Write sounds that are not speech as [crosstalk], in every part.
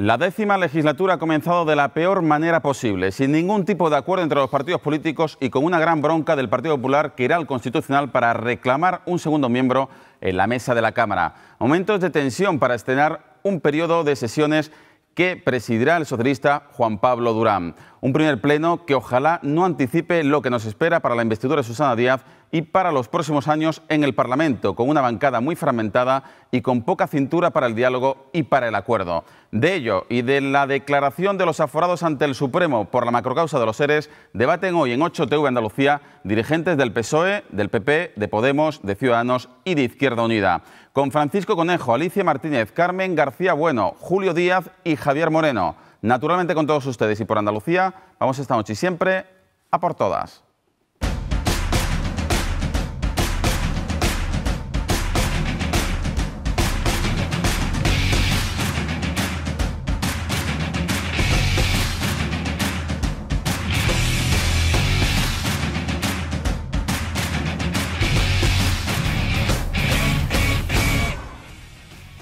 La décima legislatura ha comenzado de la peor manera posible, sin ningún tipo de acuerdo entre los partidos políticos y con una gran bronca del Partido Popular que irá al Constitucional para reclamar un segundo miembro en la mesa de la Cámara. Momentos de tensión para estrenar un periodo de sesiones que presidirá el socialista Juan Pablo Durán. Un primer pleno que ojalá no anticipe lo que nos espera para la investidura de Susana Díaz y para los próximos años en el Parlamento, con una bancada muy fragmentada y con poca cintura para el diálogo y para el acuerdo. De ello y de la declaración de los aforados ante el Supremo por la macrocausa de los seres, debaten hoy en 8TV Andalucía dirigentes del PSOE, del PP, de Podemos, de Ciudadanos y de Izquierda Unida. Con Francisco Conejo, Alicia Martínez, Carmen García Bueno, Julio Díaz y Javier Moreno. Naturalmente con todos ustedes y por Andalucía, vamos esta noche y siempre a por todas.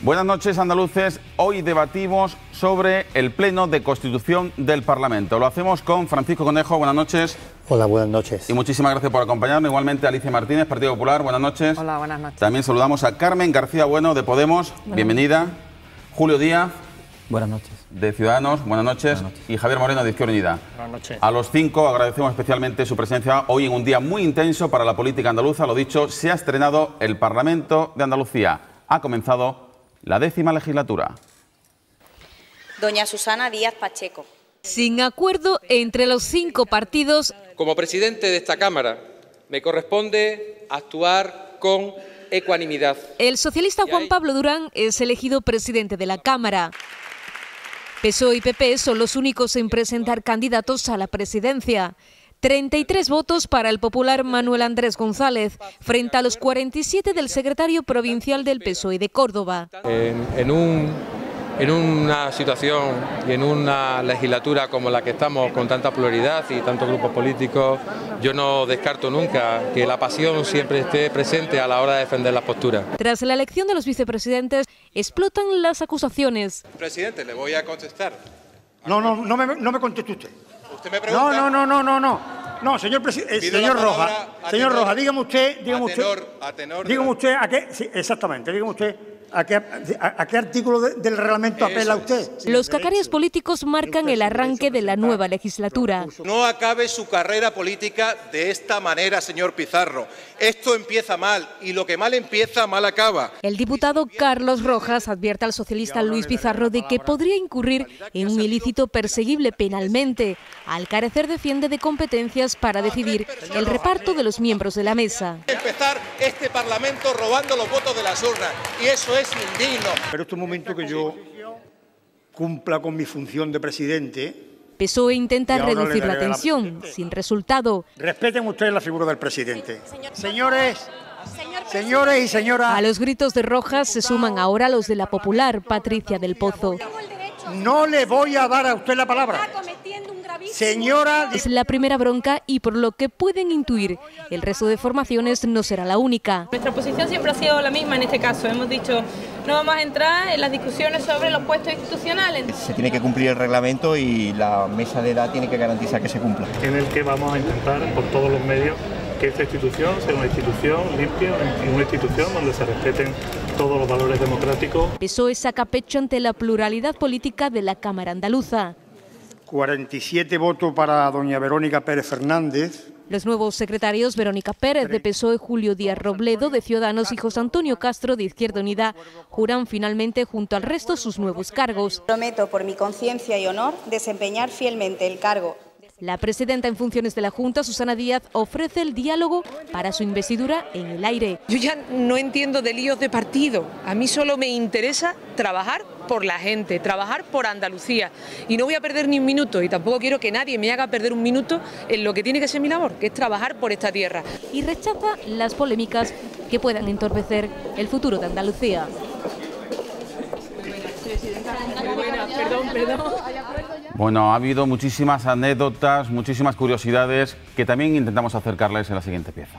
Buenas noches, andaluces. Hoy debatimos sobre el Pleno de Constitución del Parlamento. Lo hacemos con Francisco Conejo. Buenas noches. Hola, buenas noches. Y muchísimas gracias por acompañarnos. Igualmente, Alicia Martínez, Partido Popular. Buenas noches. Hola, buenas noches. También saludamos a Carmen García Bueno, de Podemos. Bienvenida. Julio Díaz. Buenas noches. De Ciudadanos, buenas noches. buenas noches. Y Javier Moreno, de Izquierda Unida. Buenas noches. A los cinco agradecemos especialmente su presencia hoy en un día muy intenso para la política andaluza. Lo dicho, se ha estrenado el Parlamento de Andalucía. Ha comenzado la décima legislatura. Doña Susana Díaz Pacheco. Sin acuerdo entre los cinco partidos. Como presidente de esta Cámara, me corresponde actuar con ecuanimidad. El socialista Juan Pablo Durán es elegido presidente de la Cámara. PSOE y PP son los únicos en presentar candidatos a la presidencia. 33 votos para el popular Manuel Andrés González, frente a los 47 del secretario provincial del PSOE de Córdoba. En, un, en una situación y en una legislatura como la que estamos, con tanta pluralidad y tantos grupos políticos, yo no descarto nunca que la pasión siempre esté presente a la hora de defender las posturas. Tras la elección de los vicepresidentes, explotan las acusaciones. Presidente, le voy a contestar. No, no, no me, no me conteste usted. No, no, no, no, no, no. señor, presidente, eh, señor Roja, señor Roja, dígame usted, dígame usted, a dígame usted a qué, exactamente, dígame usted ¿A qué, artículo del reglamento apela usted? Los cacareos políticos marcan el arranque de la nueva legislatura. No acabe su carrera política de esta manera, señor Pizarro. Esto empieza mal y lo que mal empieza, mal acaba. El diputado Carlos Rojas advierte al socialista Luis Pizarro de que podría incurrir en un ilícito perseguible penalmente, al carecer defiende de competencias para decidir el reparto de los miembros de la mesa. Empezar este Parlamento robando los votos de las urnas y eso es es indigno. Pero este momento que yo cumpla con mi función de presidente. PSOE intenta reducir la tensión, sin resultado. Respeten ustedes la figura del presidente. Señores, Señores y señoras. A los gritos de Rojas se suman ahora los de la popular Patricia del Pozo. No le voy a dar a usted la palabra. Ah, Señora. Es la primera bronca y por lo que pueden intuir, el resto de formaciones no será la única. Nuestra posición siempre ha sido la misma en este caso. Hemos dicho, no vamos a entrar en las discusiones sobre los puestos institucionales. Se tiene que cumplir el reglamento y la mesa de edad tiene que garantizar que se cumpla. En el que vamos a intentar por todos los medios que esta institución sea una institución limpia y una institución donde se respeten todos los valores democráticos. Eso esa acapecho ante la pluralidad política de la Cámara Andaluza. 47 votos para doña Verónica Pérez Fernández. Los nuevos secretarios Verónica Pérez de PSOE, Julio Díaz Robledo de Ciudadanos y José Antonio Castro de Izquierda Unida juran finalmente junto al resto sus nuevos cargos. Prometo por mi conciencia y honor desempeñar fielmente el cargo la presidenta en funciones de la Junta, Susana Díaz, ofrece el diálogo para su investidura en el aire. Yo ya no entiendo de líos de partido. A mí solo me interesa trabajar por la gente, trabajar por Andalucía. Y no voy a perder ni un minuto y tampoco quiero que nadie me haga perder un minuto en lo que tiene que ser mi labor, que es trabajar por esta tierra. Y rechaza las polémicas que puedan entorpecer el futuro de Andalucía. Bueno, ha habido muchísimas anécdotas, muchísimas curiosidades que también intentamos acercarles en la siguiente pieza.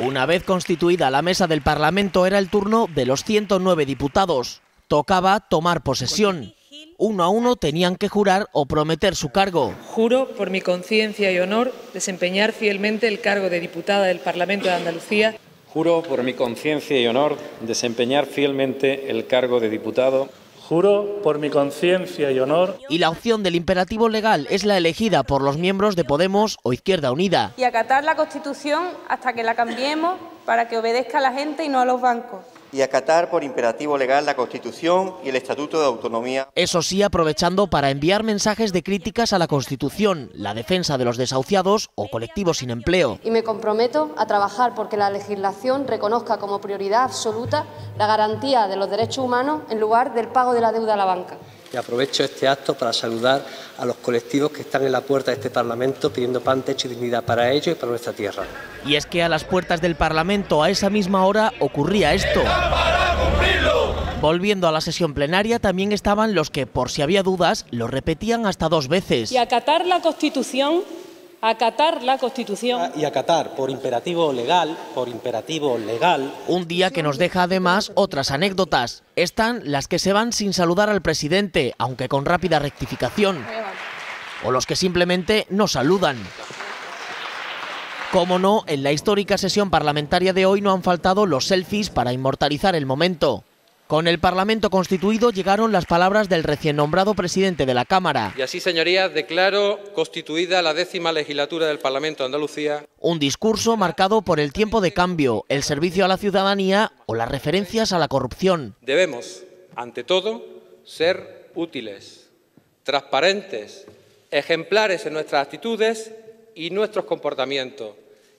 Una vez constituida la mesa del Parlamento era el turno de los 109 diputados. Tocaba tomar posesión. Uno a uno tenían que jurar o prometer su cargo. Juro, por mi conciencia y honor, desempeñar fielmente el cargo de diputada del Parlamento de Andalucía Juro por mi conciencia y honor desempeñar fielmente el cargo de diputado Juro por mi conciencia y honor. Y la opción del imperativo legal es la elegida por los miembros de Podemos o Izquierda Unida. Y acatar la Constitución hasta que la cambiemos para que obedezca a la gente y no a los bancos y acatar por imperativo legal la Constitución y el Estatuto de Autonomía. Eso sí, aprovechando para enviar mensajes de críticas a la Constitución, la defensa de los desahuciados o colectivos sin empleo. Y me comprometo a trabajar porque la legislación reconozca como prioridad absoluta la garantía de los derechos humanos en lugar del pago de la deuda a la banca. Y aprovecho este acto para saludar a los colectivos que están en la puerta de este Parlamento pidiendo pan, techo y dignidad para ellos y para nuestra tierra. Y es que a las puertas del Parlamento a esa misma hora ocurría esto. Volviendo a la sesión plenaria, también estaban los que, por si había dudas, lo repetían hasta dos veces. Y acatar la Constitución acatar la Constitución. Ah, y acatar por imperativo legal, por imperativo legal. Un día que nos deja además otras anécdotas. Están las que se van sin saludar al presidente, aunque con rápida rectificación. O los que simplemente no saludan. Como no, en la histórica sesión parlamentaria de hoy no han faltado los selfies para inmortalizar el momento. Con el Parlamento constituido llegaron las palabras del recién nombrado presidente de la Cámara. Y así, señorías, declaro constituida la décima legislatura del Parlamento de Andalucía. Un discurso marcado por el tiempo de cambio, el servicio a la ciudadanía o las referencias a la corrupción. Debemos, ante todo, ser útiles, transparentes, ejemplares en nuestras actitudes y nuestros comportamientos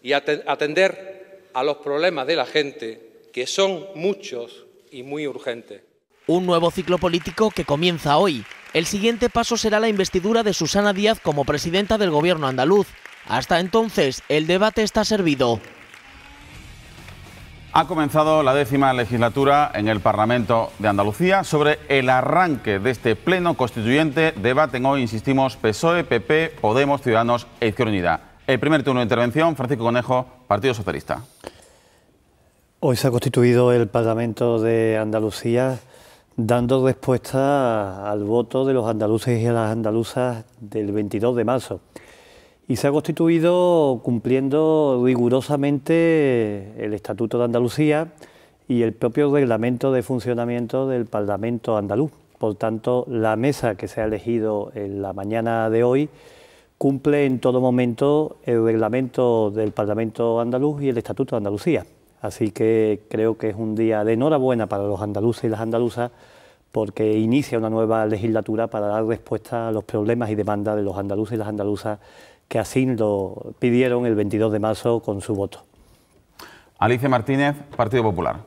y atender a los problemas de la gente, que son muchos y muy urgente. Un nuevo ciclo político que comienza hoy. El siguiente paso será la investidura de Susana Díaz como presidenta del gobierno andaluz. Hasta entonces, el debate está servido. Ha comenzado la décima legislatura en el Parlamento de Andalucía. Sobre el arranque de este pleno constituyente debaten hoy, insistimos, PSOE, PP, Podemos, Ciudadanos e Izquierda Unida. El primer turno de intervención, Francisco Conejo, Partido Socialista. Hoy se ha constituido el Parlamento de Andalucía dando respuesta al voto de los andaluces y a las andaluzas del 22 de marzo. Y se ha constituido cumpliendo rigurosamente el Estatuto de Andalucía y el propio reglamento de funcionamiento del Parlamento andaluz. Por tanto, la mesa que se ha elegido en la mañana de hoy cumple en todo momento el reglamento del Parlamento andaluz y el Estatuto de Andalucía. Así que creo que es un día de enhorabuena para los andaluces y las andaluzas porque inicia una nueva legislatura para dar respuesta a los problemas y demandas de los andaluces y las andaluzas que así lo pidieron el 22 de marzo con su voto. Alicia Martínez, Partido Popular.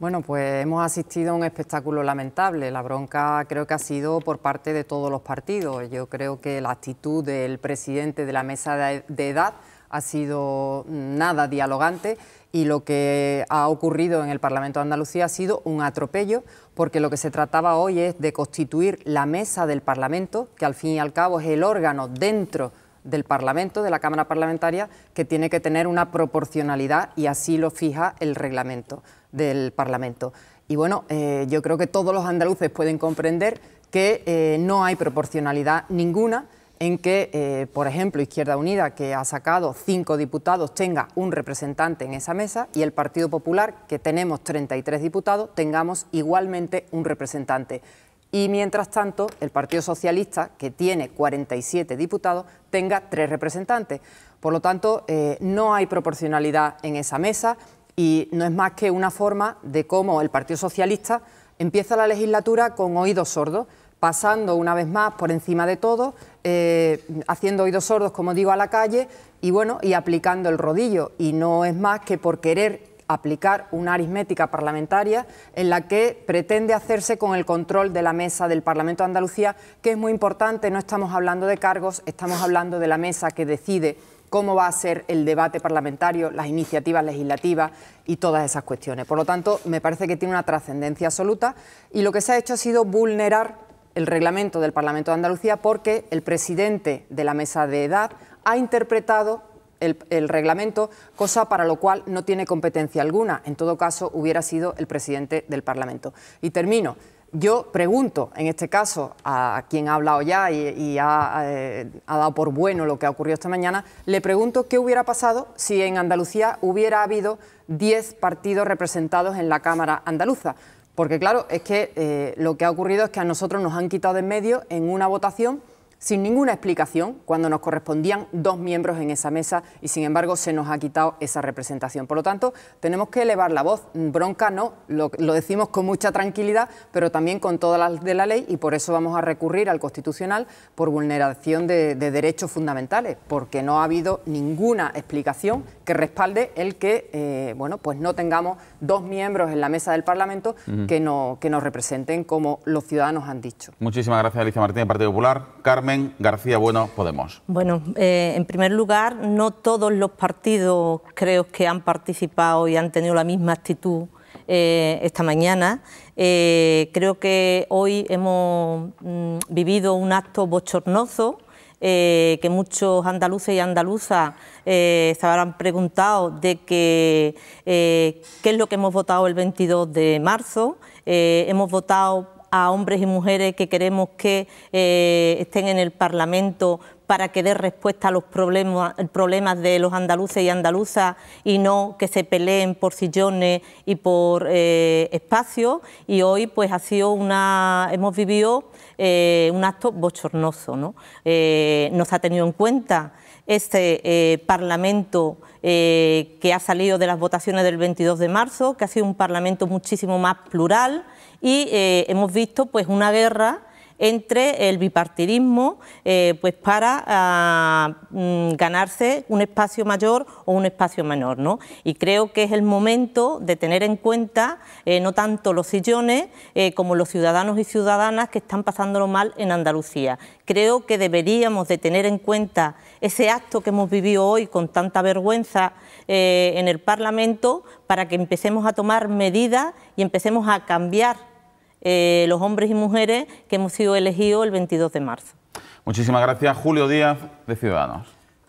Bueno, pues hemos asistido a un espectáculo lamentable. La bronca creo que ha sido por parte de todos los partidos. Yo creo que la actitud del presidente de la mesa de edad ha sido mm, nada dialogante y lo que ha ocurrido en el Parlamento de Andalucía ha sido un atropello, porque lo que se trataba hoy es de constituir la mesa del Parlamento, que al fin y al cabo es el órgano dentro del Parlamento, de la Cámara Parlamentaria, que tiene que tener una proporcionalidad y así lo fija el reglamento del Parlamento. Y bueno, eh, yo creo que todos los andaluces pueden comprender que eh, no hay proporcionalidad ninguna en que, eh, por ejemplo, Izquierda Unida, que ha sacado cinco diputados, tenga un representante en esa mesa y el Partido Popular, que tenemos 33 diputados, tengamos igualmente un representante. Y mientras tanto, el Partido Socialista, que tiene 47 diputados, tenga tres representantes. Por lo tanto, eh, no hay proporcionalidad en esa mesa y no es más que una forma de cómo el Partido Socialista empieza la legislatura con oídos sordos, pasando una vez más por encima de todo, eh, haciendo oídos sordos, como digo, a la calle y bueno, y aplicando el rodillo. Y no es más que por querer aplicar una aritmética parlamentaria en la que pretende hacerse con el control de la mesa del Parlamento de Andalucía, que es muy importante, no estamos hablando de cargos, estamos hablando de la mesa que decide cómo va a ser el debate parlamentario, las iniciativas legislativas y todas esas cuestiones. Por lo tanto, me parece que tiene una trascendencia absoluta y lo que se ha hecho ha sido vulnerar el reglamento del Parlamento de Andalucía porque el presidente de la mesa de edad ha interpretado el, reglamento, cosa para lo cual no tiene competencia alguna. En todo caso, hubiera sido el presidente del Parlamento. Y termino. Yo pregunto, en este caso, a quien ha hablado ya y, ha, eh, ha dado por bueno lo que ha ocurrido esta mañana, le pregunto qué hubiera pasado si en Andalucía hubiera habido 10 partidos representados en la Cámara andaluza. Porque claro, es que eh, lo que ha ocurrido es que a nosotros nos han quitado de en medio en una votación sin ninguna explicación cuando nos correspondían dos miembros en esa mesa y sin embargo se nos ha quitado esa representación. Por lo tanto, tenemos que elevar la voz, bronca no, lo, decimos con mucha tranquilidad, pero también con todas las de la ley y por eso vamos a recurrir al Constitucional por vulneración de, derechos fundamentales, porque no ha habido ninguna explicación que respalde el que eh, bueno, pues no tengamos dos miembros en la mesa del Parlamento que, no, que nos representen como los ciudadanos han dicho. Muchísimas gracias, Alicia Martínez, Partido Popular. Carmen García Bueno, Podemos. Bueno, eh, en primer lugar, no todos los partidos creo que han participado y han tenido la misma actitud eh, esta mañana. Eh, creo que hoy hemos mm, vivido un acto bochornoso. que muchos andaluces y andaluzas se habrán preguntado de que, qué es lo que hemos votado el 22 de marzo. hemos votado a hombres y mujeres que queremos que eh, estén en el Parlamento para que dé respuesta a los problemas, de los andaluces y andaluzas y no que se peleen por sillones y por eh, espacios. Y hoy pues ha sido una, hemos vivido eh, un acto bochornoso. ¿no? nos ha tenido en cuenta este Parlamento que ha salido de las votaciones del 22 de marzo, que ha sido un Parlamento muchísimo más plural y eh, hemos visto pues una guerra entre el bipartidismo eh, pues para ah, mm, ganarse un espacio mayor o un espacio menor. ¿no? Y creo que es el momento de tener en cuenta eh, no tanto los sillones como los ciudadanos y ciudadanas que están pasándolo mal en Andalucía. Creo que deberíamos de tener en cuenta ese acto que hemos vivido hoy con tanta vergüenza en el Parlamento para que empecemos a tomar medidas y empecemos a cambiar eh, los hombres y mujeres que hemos sido elegidos el 22 de marzo. Muchísimas gracias, Julio Díaz, de Ciudadanos.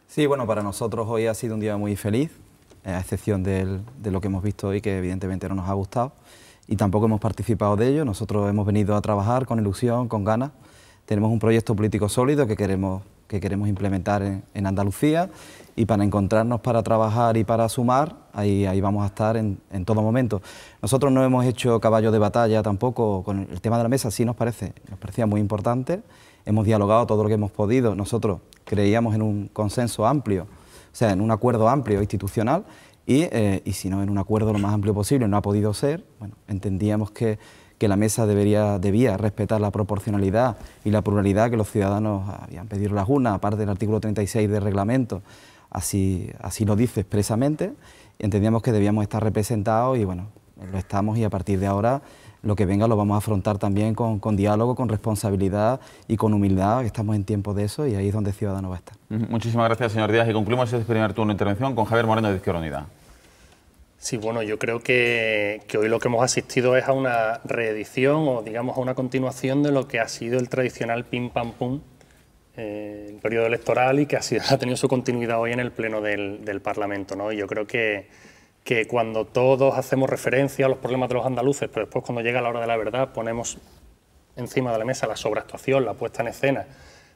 Sí, bueno, para nosotros hoy ha sido un día muy feliz, eh, a excepción de lo que hemos visto hoy, que evidentemente no nos ha gustado, y tampoco hemos participado de ello. Nosotros hemos venido a trabajar con ilusión, con ganas. Tenemos un proyecto político sólido que queremos que queremos implementar en, Andalucía y para encontrarnos, para trabajar y para sumar, ahí, ahí vamos a estar en, todo momento. Nosotros no hemos hecho caballo de batalla tampoco con el tema de la mesa, sí nos parece, nos parecía muy importante, hemos dialogado todo lo que hemos podido, nosotros creíamos en un consenso amplio, o sea, en un acuerdo amplio institucional y, eh, si no, en un acuerdo lo más amplio posible, no ha podido ser, bueno, entendíamos que que la mesa debería, debía respetar la proporcionalidad y la pluralidad que los ciudadanos habían pedido las urnas, aparte del artículo 36 del reglamento, así, así lo dice expresamente, entendíamos que debíamos estar representados y bueno, lo estamos y a partir de ahora lo que venga lo vamos a afrontar también con, diálogo, con responsabilidad y con humildad, estamos en tiempo de eso y ahí es donde Ciudadanos Ciudadano va a estar. Muchísimas gracias, señor Díaz. Y concluimos este primer turno de intervención con Javier Moreno de Izquierda Unida. Sí, bueno, yo creo que, hoy lo que hemos asistido es a una reedición o digamos a una continuación de lo que ha sido el tradicional pim pam pum, en eh, el periodo electoral y que ha, [laughs] ha, tenido su continuidad hoy en el Pleno del, Parlamento. ¿no? yo creo que, cuando todos hacemos referencia a los problemas de los andaluces, pero después cuando llega la hora de la verdad ponemos encima de la mesa la sobreactuación, la puesta en escena,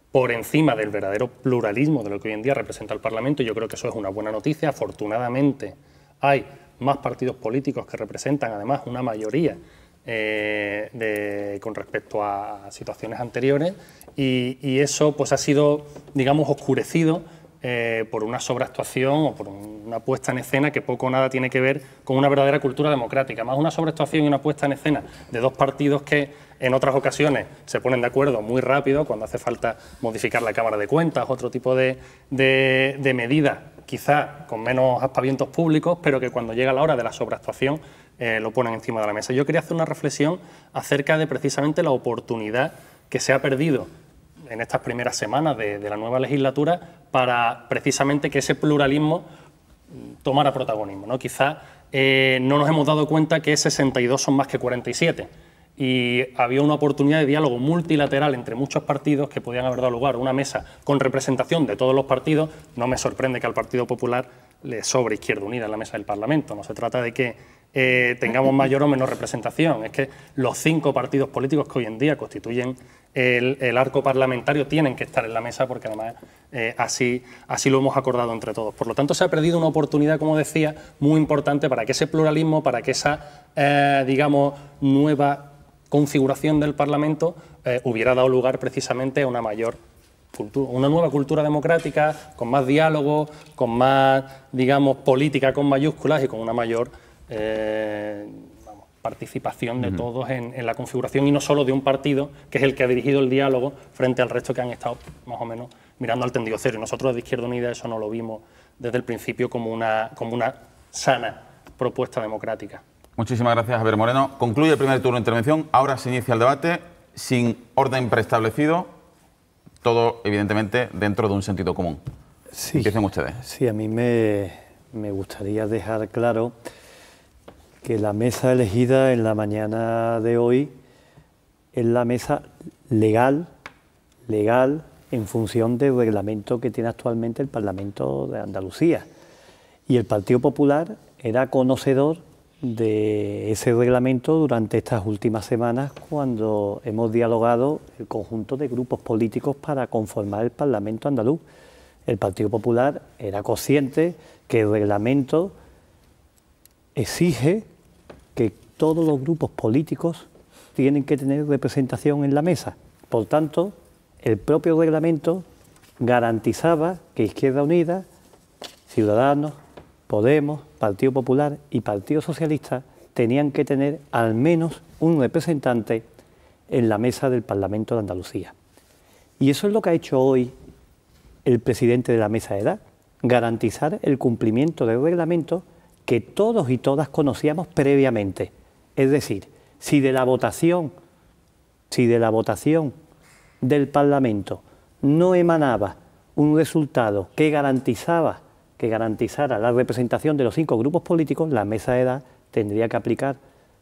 por encima del verdadero pluralismo de lo que hoy en día representa el Parlamento, yo creo que eso es una buena noticia. Afortunadamente hay más partidos políticos que representan además una mayoría eh, con respecto a situaciones anteriores y, eso pues ha sido, digamos, oscurecido eh, por una sobreactuación o por una puesta en escena que poco o nada tiene que ver con una verdadera cultura democrática, más una sobreactuación y una puesta en escena de dos partidos que en otras ocasiones se ponen de acuerdo muy rápido cuando hace falta modificar la Cámara de Cuentas, otro tipo de, de, de medidas quizá con menos aspavientos públicos, pero que cuando llega la hora de la sobreactuación eh, lo ponen encima de la mesa. Yo quería hacer una reflexión acerca de precisamente la oportunidad que se ha perdido en estas primeras semanas de, la nueva legislatura para precisamente que ese pluralismo tomara protagonismo. ¿no? Quizá eh, no nos hemos dado cuenta que 62 son más que 47 y había una oportunidad de diálogo multilateral entre muchos partidos que podían haber dado lugar a una mesa con representación de todos los partidos. No me sorprende que al Partido Popular le sobre Izquierda Unida en la mesa del Parlamento. No se trata de que eh, tengamos mayor o menor representación. Es que los cinco partidos políticos que hoy en día constituyen el, arco parlamentario tienen que estar en la mesa porque además eh, así, así lo hemos acordado entre todos. Por lo tanto, se ha perdido una oportunidad, como decía, muy importante para que ese pluralismo, para que esa, eh, digamos, nueva configuración del Parlamento eh, hubiera dado lugar precisamente a una mayor cultura, una nueva cultura democrática, con más diálogo, con más, digamos, política con mayúsculas y con una mayor eh, participación de todos en, en, la configuración y no solo de un partido, que es el que ha dirigido el diálogo frente al resto que han estado más o menos mirando al tendido cero. Y nosotros de Izquierda Unida eso no lo vimos desde el principio como como una sana propuesta democrática. Muchísimas gracias, Javier Moreno. Concluye el primer turno de intervención. Ahora se inicia el debate sin orden preestablecido, todo evidentemente dentro de un sentido común. Sí. Empiecen ustedes. Sí, a mí me, me gustaría dejar claro que la mesa elegida en la mañana de hoy es la mesa legal, legal en función del reglamento que tiene actualmente el Parlamento de Andalucía. Y el Partido Popular era conocedor de ese reglamento durante estas últimas semanas cuando hemos dialogado el conjunto de grupos políticos para conformar el Parlamento andaluz. El Partido Popular era consciente que el reglamento exige que todos los grupos políticos tienen que tener representación en la mesa. Por tanto, el propio reglamento garantizaba que Izquierda Unida, Ciudadanos, Podemos, Partido Popular y Partido Socialista tenían que tener al menos un representante en la mesa del Parlamento de Andalucía. Y eso es lo que ha hecho hoy el presidente de la mesa de edad, garantizar el cumplimiento del reglamento que todos y todas conocíamos previamente. Es decir, si de la votación, si de la votación del Parlamento no emanaba un resultado que garantizaba que garantizara la representación de los cinco grupos políticos, la mesa de edad tendría que aplicar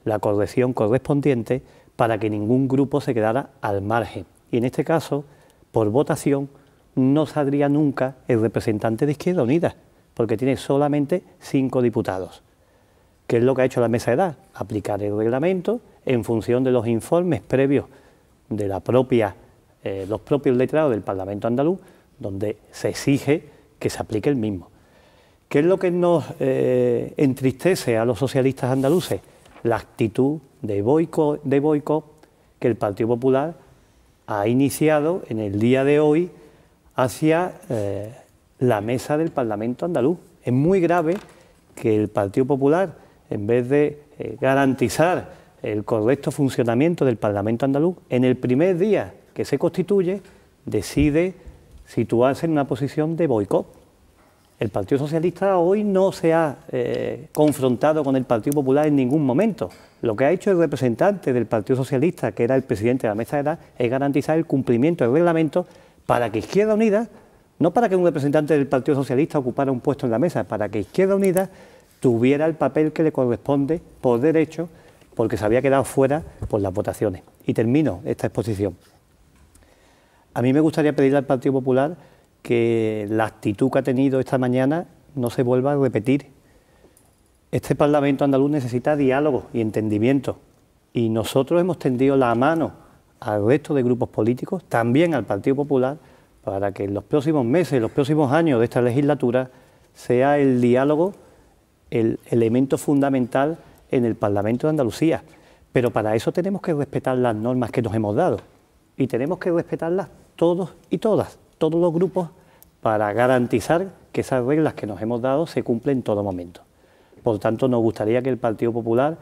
la corrección correspondiente para que ningún grupo se quedara al margen. Y en este caso, por votación, no saldría nunca el representante de Izquierda Unida, porque tiene solamente cinco diputados. ¿Qué es lo que ha hecho la mesa de edad? Aplicar el reglamento en función de los informes previos de la propia, eh, los propios letrados del Parlamento andaluz, donde se exige que se aplique el mismo. ¿Qué es lo que nos eh, entristece a los socialistas andaluces? La actitud de boicot, que el Partido Popular ha iniciado en el día de hoy hacia eh, la mesa del Parlamento andaluz. Es muy grave que el Partido Popular, en vez de eh, garantizar el correcto funcionamiento del Parlamento andaluz, en el primer día que se constituye, decide situarse en una posición de boicot. El Partido Socialista hoy no se ha eh, confrontado con el Partido Popular en ningún momento. Lo que ha hecho el representante del Partido Socialista, que era el presidente de la mesa de edad, es garantizar el cumplimiento del reglamento para que Izquierda Unida, no para que un representante del Partido Socialista ocupara un puesto en la mesa, para que Izquierda Unida tuviera el papel que le corresponde por derecho, porque se había quedado fuera por las votaciones. Y termino esta exposición. A mí me gustaría pedirle al Partido Popular que la actitud que ha tenido esta mañana no se vuelva a repetir. Este Parlamento andaluz necesita diálogo y entendimiento y nosotros hemos tendido la mano al resto de grupos políticos, también al Partido Popular, para que en los próximos meses, en los próximos años de esta legislatura, sea el diálogo el elemento fundamental en el Parlamento de Andalucía. Pero para eso tenemos que respetar las normas que nos hemos dado y tenemos que respetarlas todos y todas todos los grupos para garantizar que esas reglas que nos hemos dado se cumplen en todo momento. Por tanto, nos gustaría que el Partido Popular,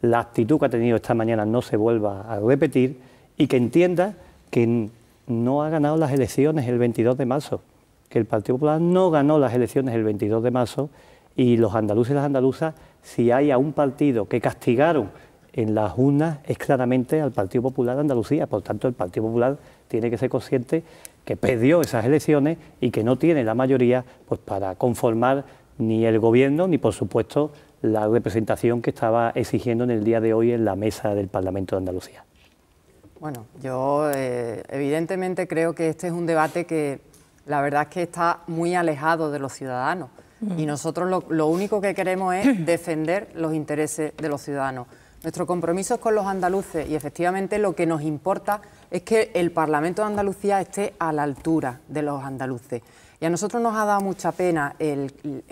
la actitud que ha tenido esta mañana no se vuelva a repetir y que entienda que no ha ganado las elecciones el 22 de marzo, que el Partido Popular no ganó las elecciones el 22 de marzo y los andaluces y las andaluzas, si hay a un partido que castigaron en las urnas, es claramente al Partido Popular de Andalucía. Por tanto, el Partido Popular tiene que ser consciente que perdió esas elecciones y que no tiene la mayoría pues, para conformar ni el gobierno ni, por supuesto, la representación que estaba exigiendo en el día de hoy en la mesa del Parlamento de Andalucía. Bueno, yo eh, evidentemente creo que este es un debate que la verdad es que está muy alejado de los ciudadanos mm. y nosotros lo único que queremos es [clears throat] defender los intereses de los ciudadanos. Nuestro compromiso es con los andaluces y efectivamente lo que nos importa es que el Parlamento de Andalucía esté a la altura de los andaluces. Y a nosotros nos ha dado mucha pena el,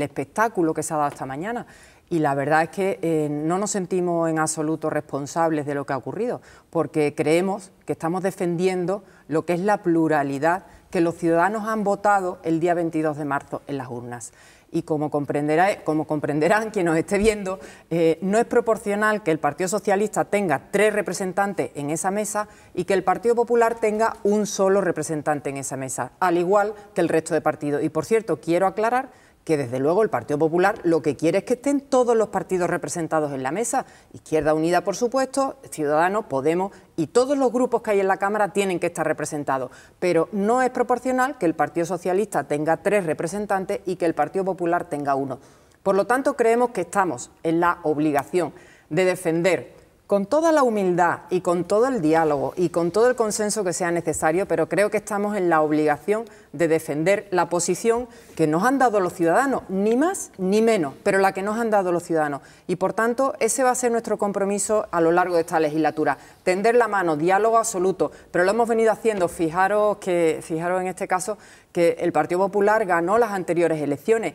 espectáculo que se ha dado esta mañana. Y la verdad es que eh, no nos sentimos en absoluto responsables de lo que ha ocurrido, porque creemos que estamos defendiendo lo que es la pluralidad que los ciudadanos han votado el día 22 de marzo en las urnas y como, comprenderá, como comprenderán quien nos esté viendo, eh, no es proporcional que el Partido Socialista tenga tres representantes en esa mesa y que el Partido Popular tenga un solo representante en esa mesa, al igual que el resto de partidos. Y por cierto, quiero aclarar que desde luego el Partido Popular lo que quiere es que estén todos los partidos representados en la mesa, Izquierda Unida por supuesto, Ciudadanos, Podemos y todos los grupos que hay en la Cámara tienen que estar representados, pero no es proporcional que el Partido Socialista tenga tres representantes y que el Partido Popular tenga uno. Por lo tanto, creemos que estamos en la obligación de defender con toda la humildad y con todo el diálogo y con todo el consenso que sea necesario, pero creo que estamos en la obligación de defender la posición que nos han dado los ciudadanos, ni más ni menos, pero la que nos han dado los ciudadanos. Y por tanto, ese va a ser nuestro compromiso a lo largo de esta legislatura. Tender la mano, diálogo absoluto, pero lo hemos venido haciendo. Fijaros que, fijaros en este caso, que el Partido Popular ganó las anteriores elecciones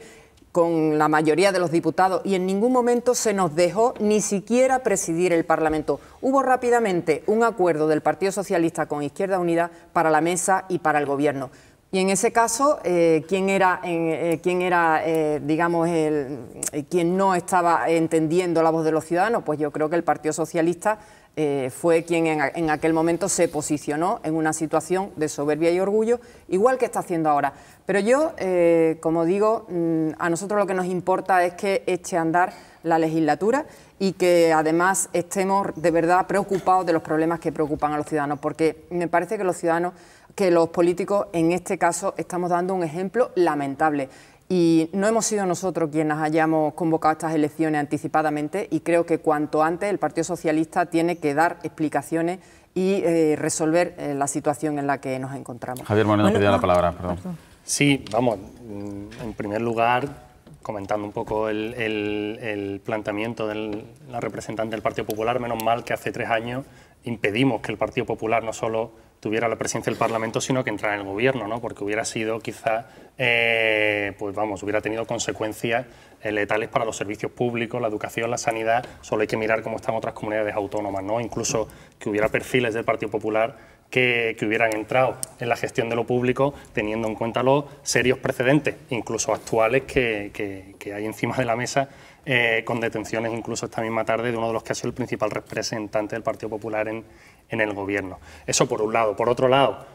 con la mayoría de los diputados y en ningún momento se nos dejó ni siquiera presidir el Parlamento. Hubo rápidamente un acuerdo del Partido Socialista con Izquierda Unida para la mesa y para el Gobierno. Y en ese caso, eh, ¿quién era, eh, quién era eh, digamos, quien no estaba entendiendo la voz de los ciudadanos? Pues yo creo que el Partido Socialista eh, fue quien en, aquel momento se posicionó en una situación de soberbia y orgullo, igual que está haciendo ahora. Pero yo, eh, como digo, mm, a nosotros lo que nos importa es que eche a andar la legislatura y que además estemos de verdad preocupados de los problemas que preocupan a los ciudadanos, porque me parece que los ciudadanos que los políticos en este caso estamos dando un ejemplo lamentable. Y no hemos sido nosotros quienes hayamos convocado estas elecciones anticipadamente y creo que cuanto antes el Partido Socialista tiene que dar explicaciones y eh, resolver eh, la situación en la que nos encontramos. Javier Moreno pedía la ah, palabra, Sí, vamos, en primer lugar, comentando un poco el, el planteamiento de la representante del Partido Popular, menos mal que hace tres años impedimos que el Partido Popular no solo tuviera la presencia del Parlamento, sino que entrara en el gobierno, ¿no? porque hubiera sido quizá, eh, pues vamos, hubiera tenido consecuencias eh, letales para los servicios públicos, la educación, la sanidad, solo hay que mirar cómo están otras comunidades autónomas, ¿no? incluso que hubiera perfiles del Partido Popular que, que, hubieran entrado en la gestión de lo público teniendo en cuenta los serios precedentes, incluso actuales, que, que, hay encima de la mesa, eh, con detenciones incluso esta misma tarde de uno de los que ha sido el principal representante del Partido Popular en, en el gobierno. Eso por un lado. Por otro lado,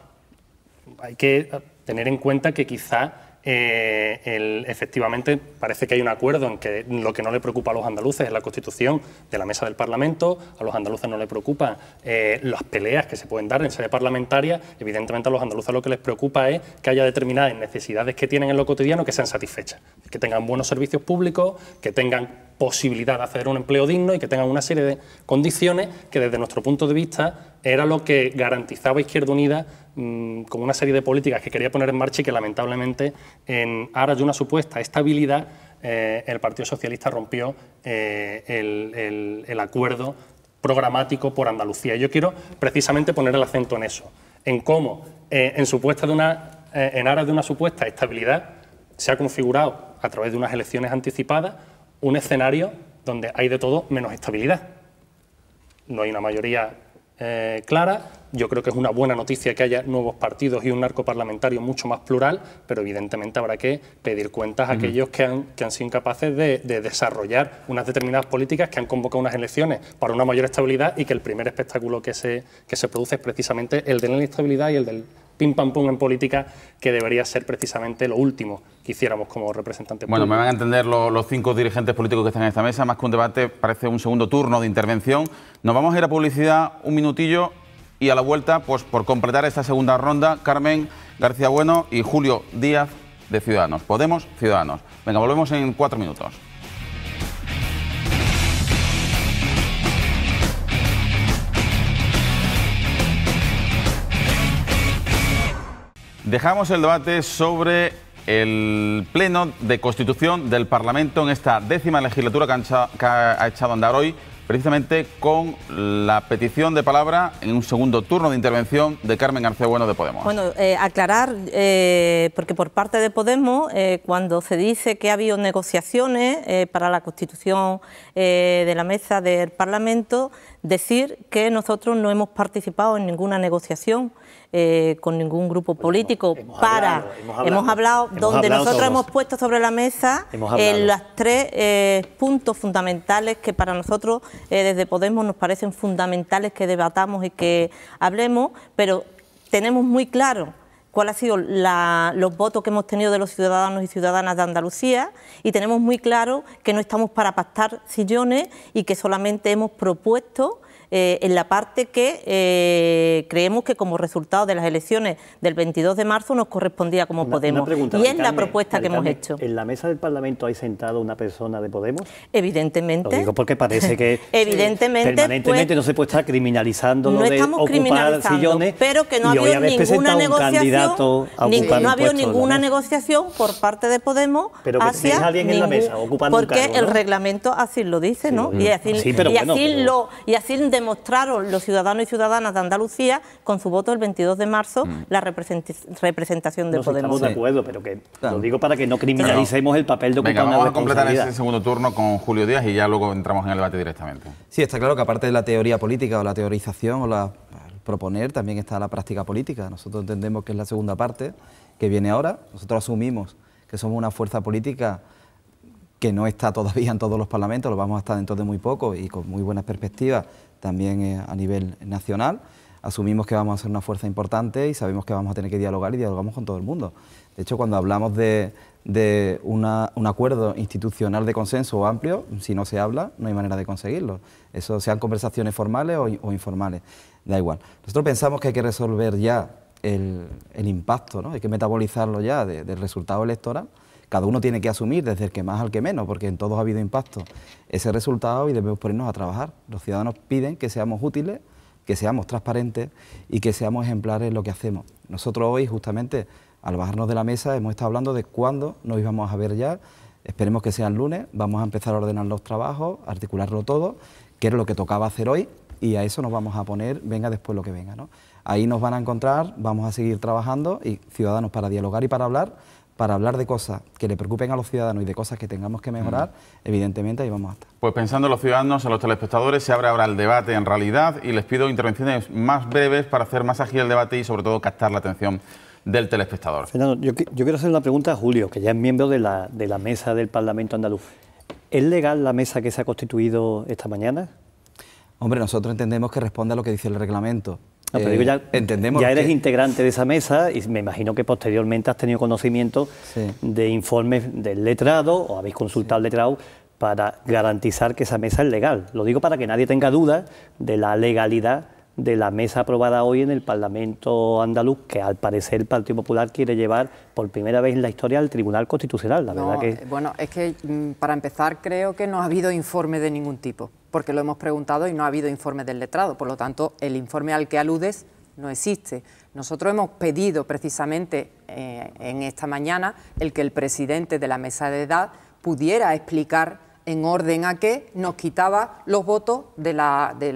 hay que tener en cuenta que quizá eh, efectivamente parece que hay un acuerdo en que lo que no le preocupa a los andaluces es la constitución de la mesa del Parlamento, a los andaluces no le preocupan eh, las peleas que se pueden dar en sede parlamentaria, evidentemente a los andaluces lo que les preocupa es que haya determinadas necesidades que tienen en lo cotidiano que sean satisfechas, que tengan buenos servicios públicos, que tengan posibilidad de hacer un empleo digno y que tengan una serie de condiciones que desde nuestro punto de vista era lo que garantizaba Izquierda Unida mm, con una serie de políticas que quería poner en marcha y que lamentablemente en aras de una supuesta estabilidad eh, el Partido Socialista rompió eh, el, acuerdo programático por Andalucía. Yo quiero precisamente poner el acento en eso, en cómo eh, en, supuesta de una, en aras de una supuesta estabilidad se ha configurado a través de unas elecciones anticipadas un escenario donde hay de todo menos estabilidad. No hay una mayoría eh, clara, Yo creo que es una buena noticia que haya nuevos partidos y un arco parlamentario mucho más plural, pero evidentemente habrá que pedir cuentas a aquellos que han, sido incapaces de, desarrollar unas determinadas políticas que han convocado unas elecciones para una mayor estabilidad y que el primer espectáculo que se, que se produce es precisamente el de la inestabilidad y el del pim pam pum en política que debería ser precisamente lo último que hiciéramos como representantes bueno, Bueno, me van a entender los cinco dirigentes políticos que están en esta mesa, más que un debate parece un segundo turno de intervención. Nos vamos a ir a publicidad un minutillo y a la vuelta, pues por completar esta segunda ronda, Carmen García Bueno y Julio Díaz de Ciudadanos. Podemos, Ciudadanos. Venga, volvemos en cuatro minutos. Dejamos el debate sobre el Pleno de Constitución del Parlamento en esta décima legislatura que, ha echado a andar hoy, precisamente con la petición de palabra en un segundo turno de intervención de Carmen García Bueno de Podemos. Bueno, eh, aclarar, eh, porque por parte de Podemos, eh, cuando se dice que ha habido negociaciones para la constitución de la mesa del Parlamento, decir que nosotros no hemos participado en ninguna negociación. Eh, con ningún grupo político para... Hemos hablado, donde nosotros hemos puesto sobre la mesa eh, ...las los tres eh, puntos fundamentales que para nosotros desde Podemos nos parecen fundamentales que debatamos y que hablemos, pero tenemos muy claro ...cuáles han sido los votos que hemos tenido de los ciudadanos y ciudadanas de Andalucía y tenemos muy claro que no estamos para pactar sillones y que solamente hemos propuesto eh, en la parte que eh, creemos que como resultado de las elecciones del 22 de marzo nos correspondía como Podemos. y es la propuesta que hemos hecho. ¿En la mesa del Parlamento hay sentado una persona de Podemos? Evidentemente. digo porque parece que [laughs] evidentemente, permanentemente pues, no se puede estar criminalizando no lo de ocupar sillones. Pero que no ha habido ninguna negociación. no ha habido ninguna negociación por parte de Podemos pero que hacia alguien en la mesa ocupando Porque el reglamento así lo dice, ¿no? y así, lo, y así demostraron los ciudadanos y ciudadanas de Andalucía con su voto el 22 de marzo mm. la representación de no, Estamos de acuerdo, pero que lo digo para que no criminalicemos el papel de venga, vamos a completar ese segundo turno con Julio Díaz y ya luego entramos en el debate directamente. Sí, está claro que aparte de la teoría política o la teorización o la proponer también está la práctica política. Nosotros entendemos que es la segunda parte que viene ahora. Nosotros asumimos que somos una fuerza política que no está todavía en todos los parlamentos, lo vamos a estar dentro de muy poco y con muy buenas perspectivas también eh, a nivel nacional. Asumimos que vamos a ser una fuerza importante y sabemos que vamos a tener que dialogar y dialogamos con todo el mundo. De hecho, cuando hablamos de, un acuerdo institucional de consenso amplio, si no se habla, no hay manera de conseguirlo. Eso sean conversaciones formales o, informales, da igual. Nosotros pensamos que hay que resolver ya el, impacto, hay que metabolizarlo ya del resultado electoral cada uno tiene que asumir, desde el que más al que menos, porque en todos ha habido impacto, ese resultado y debemos ponernos a trabajar. Los ciudadanos piden que seamos útiles, que seamos transparentes y que seamos ejemplares en lo que hacemos. Nosotros hoy, justamente, al bajarnos de la mesa, hemos estado hablando de cuándo nos íbamos a ver ya. Esperemos que sea el lunes, vamos a empezar a ordenar los trabajos, articularlo todo, que era lo que tocaba hacer hoy, y a eso nos vamos a poner, venga después lo que venga. ¿no? Ahí nos van a encontrar, vamos a seguir trabajando y ciudadanos para dialogar y para hablar para hablar de cosas que le preocupen a los ciudadanos y de cosas que tengamos que mejorar, mm. evidentemente ahí vamos a estar. Pues pensando en los ciudadanos, en los telespectadores, se abre ahora el debate en realidad y les pido intervenciones más breves para hacer más ágil el debate y sobre todo captar la atención del telespectador. Fernando, yo, quiero hacer una pregunta a Julio, que ya es miembro de la, de la mesa del Parlamento andaluz. ¿Es legal la mesa que se ha constituido esta mañana? Hombre, nosotros entendemos que responde a lo que dice el reglamento. Ah, eh, ya, eres integrante de esa mesa y me imagino que posteriormente has tenido conocimiento de informes del letrado o habéis consultado al letrado para garantizar que esa mesa es legal. Lo digo para que nadie tenga duda de la legalidad de la mesa aprobada hoy en el Parlamento andaluz, que al parecer el Partido Popular quiere llevar por primera vez en la historia al Tribunal Constitucional. La verdad que... Eh, bueno, es que mm, para empezar creo que no ha habido informe de ningún tipo, porque lo hemos preguntado y no ha habido informe del letrado, por lo tanto el informe al que aludes no existe. Nosotros hemos pedido precisamente eh, en esta mañana el que el presidente de la mesa de edad pudiera explicar en orden a que nos quitaba los votos de la, eh,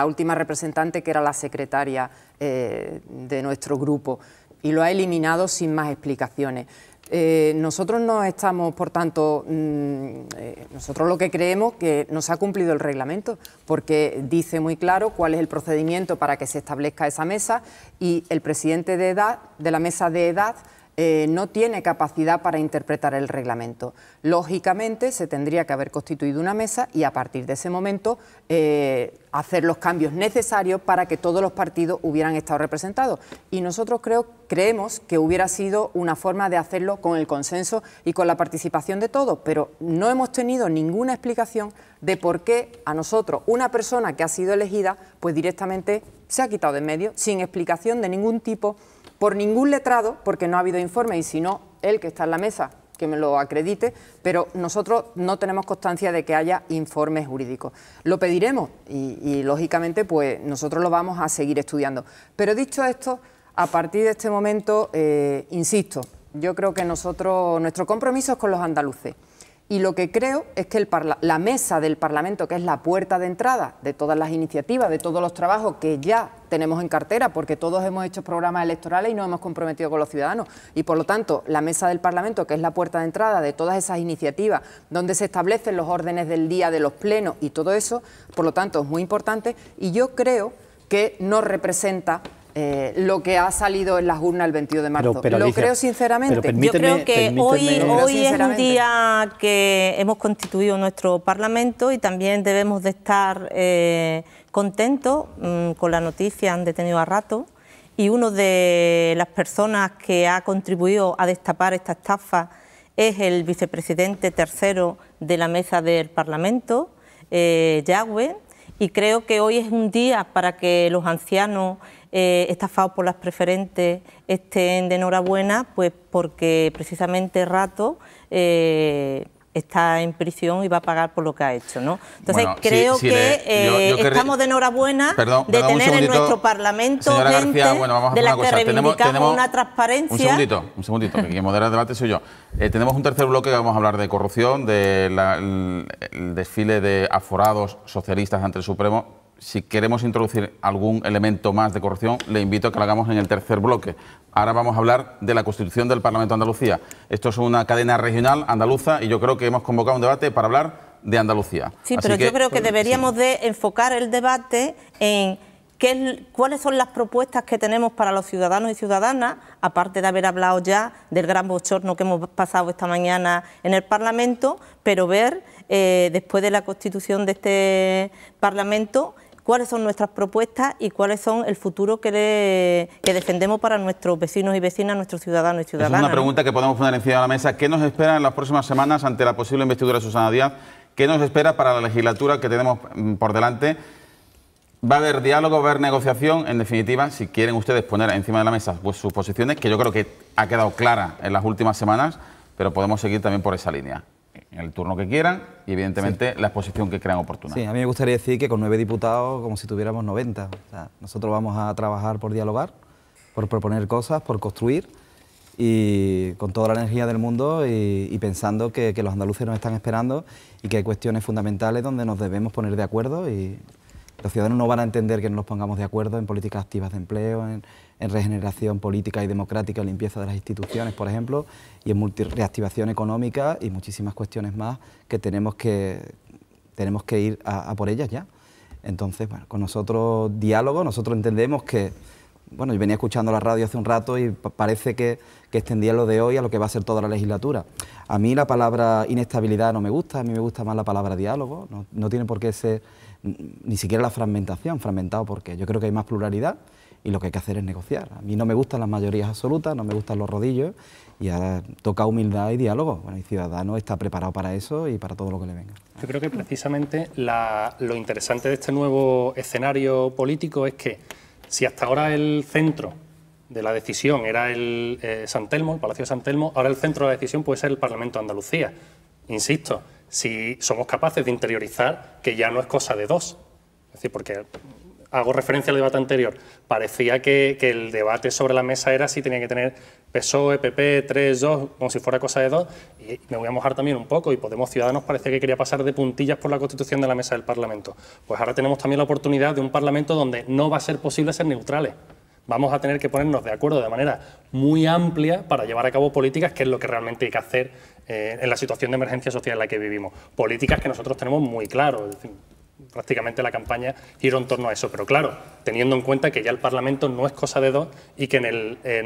última representante, que era la secretaria eh, de nuestro grupo, y lo ha eliminado sin más explicaciones. Eh, nosotros no estamos, por tanto, mm, nosotros lo que creemos que no se ha cumplido el reglamento, porque dice muy claro cuál es el procedimiento para que se establezca esa mesa y el presidente de edad de la mesa de edad eh, no tiene capacidad para interpretar el reglamento. Lógicamente, se tendría que haber constituido una mesa y a partir de ese momento eh, hacer los cambios necesarios para que todos los partidos hubieran estado representados. Y nosotros creo, creemos que hubiera sido una forma de hacerlo con el consenso y con la participación de todos, pero no hemos tenido ninguna explicación de por qué a nosotros, una persona que ha sido elegida, pues directamente se ha quitado de medio sin explicación de ningún tipo por ningún letrado, porque no ha habido informe y si no, el que está en la mesa que me lo acredite, pero nosotros no tenemos constancia de que haya informes jurídicos. Lo pediremos y, lógicamente, pues nosotros lo vamos a seguir estudiando. Pero dicho esto, a partir de este momento, eh, insisto, yo creo que nosotros, nuestro compromiso es con los andaluces. Y lo que creo es que la mesa del Parlamento, que es la puerta de entrada de todas las iniciativas, de todos los trabajos que ya tenemos en cartera, porque todos hemos hecho programas electorales y nos hemos comprometido con los ciudadanos. Y por lo tanto, la mesa del Parlamento, que es la puerta de entrada de todas esas iniciativas, donde se establecen los órdenes del día de los plenos y todo eso, por lo tanto, es muy importante. Y yo creo que no representa eh, lo que ha salido en las urnas el 22 de marzo. Pero, lo creo sinceramente. Yo creo que hoy, es un día que hemos constituido nuestro Parlamento y también debemos de estar eh, contentos mm, con la noticia, han detenido a rato. Y una de las personas que ha contribuido a destapar esta estafa es el vicepresidente tercero de la mesa del Parlamento, eh, y creo que hoy es un día para que los ancianos eh, por las preferentes estén de enhorabuena, pues porque precisamente Rato eh, está en prisión y va a pagar por lo que ha hecho. ¿no? Entonces creo que eh, estamos de enhorabuena de tener en nuestro Parlamento gente de la que una transparencia. Un segundito, un segundito, que quien modera el debate soy yo. Eh, tenemos un tercer bloque vamos a hablar de corrupción, del desfile de aforados socialistas ante el Supremo si queremos introducir algún elemento más de corrupción, le invito a que lo hagamos en el tercer bloque. Ahora vamos a hablar de la constitución del Parlamento de Andalucía. Esto es una cadena regional andaluza y yo creo que hemos convocado un debate para hablar de Andalucía. Sí, pero yo creo que deberíamos de enfocar el debate en qué cuáles son las propuestas que tenemos para los ciudadanos y ciudadanas, aparte de haber hablado ya del gran bochorno que hemos pasado esta mañana en el Parlamento, pero ver eh, después de la constitución de este Parlamento cuáles son nuestras propuestas y cuáles son el futuro que, defendemos para nuestros vecinos y vecinas, nuestros ciudadanos y ciudadanas. Es una pregunta que podemos poner encima de la mesa. ¿Qué nos espera en las próximas semanas ante la posible investidura de Susana Díaz? ¿Qué nos espera para la legislatura que tenemos mm, por delante? Va a haber diálogo, va a haber negociación. En definitiva, si quieren ustedes poner encima de la mesa pues, sus posiciones, que yo creo que ha quedado clara en las últimas semanas, pero podemos seguir también por esa línea el turno que quieran y evidentemente la exposición que crean oportuna. Sí, a mí me gustaría decir que con nueve diputados como si tuviéramos 90. nosotros vamos a trabajar por dialogar, por proponer cosas, por construir y con toda la energía del mundo y, pensando que, los andaluces nos están esperando y que hay cuestiones fundamentales donde nos debemos poner de acuerdo y los ciudadanos no van a entender que no nos pongamos de acuerdo en políticas activas de empleo, en regeneración política y democrática, limpieza de las instituciones, por ejemplo, y en reactivación económica y muchísimas cuestiones más que tenemos que, tenemos que ir a, por ellas ya. Entonces, bueno, con nosotros diálogo, nosotros entendemos que, bueno, yo venía escuchando la radio hace un rato y parece que, que extendía lo de hoy a lo que va a ser toda la legislatura. A mí la palabra inestabilidad no me gusta, a mí me gusta más la palabra diálogo, no, no tiene por qué ser ni siquiera la fragmentación, fragmentado porque yo creo que hay más pluralidad y lo que hay que hacer es negociar. A mí no me gustan las mayorías absolutas, no me gustan los rodillos y ahora toca humildad y diálogo. Bueno, el ciudadano está preparado para eso y para todo lo que le venga. Yo creo que precisamente lo interesante de este nuevo escenario político es que si hasta ahora el centro de la decisión era el eh, el Palacio de San Telmo, ahora el centro de la decisión puede ser el Parlamento de Andalucía. Insisto, si somos capaces de interiorizar que ya no es cosa de dos. Es decir, porque hago referencia al debate anterior, parecía que, el debate sobre la mesa era si tenía que tener PSOE, PP, 3, 2, como si fuera cosa de dos, y me voy a mojar también un poco, y Podemos Ciudadanos parece que quería pasar de puntillas por la constitución de la mesa del Parlamento. Pues ahora tenemos también la oportunidad de un Parlamento donde no va a ser posible ser neutrales vamos a tener que ponernos de acuerdo de manera muy amplia para llevar a cabo políticas que es lo que realmente hay que hacer eh, en la situación de emergencia social en la que vivimos. Políticas que nosotros tenemos muy claro prácticamente la campaña giró en torno a eso. Pero claro, teniendo en cuenta que ya el Parlamento no es cosa de dos y que en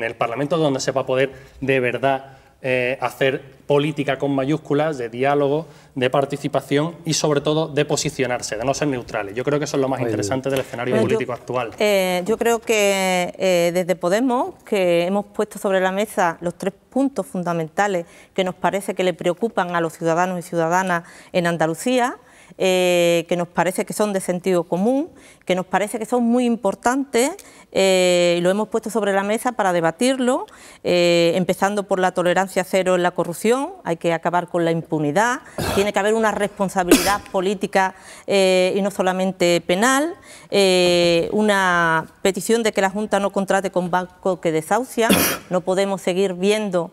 el, Parlamento es donde se va a poder de verdad eh, hacer política con mayúsculas, de diálogo, de participación y sobre todo de posicionarse, de no ser neutrales. Yo creo que eso es lo más interesante del escenario político actual. Eh, yo creo que eh, desde Podemos, que hemos puesto sobre la mesa los tres puntos fundamentales que nos parece que le preocupan a los ciudadanos y ciudadanas en Andalucía, eh, que nos parece que son de sentido común, que nos parece que son muy importantes eh, lo hemos puesto sobre la mesa para debatirlo, eh, empezando por la tolerancia cero en la corrupción, hay que acabar con la impunidad, tiene que haber una responsabilidad política eh, y no solamente penal, una petición de que la Junta no contrate con bancos que desahucian, no podemos seguir viendo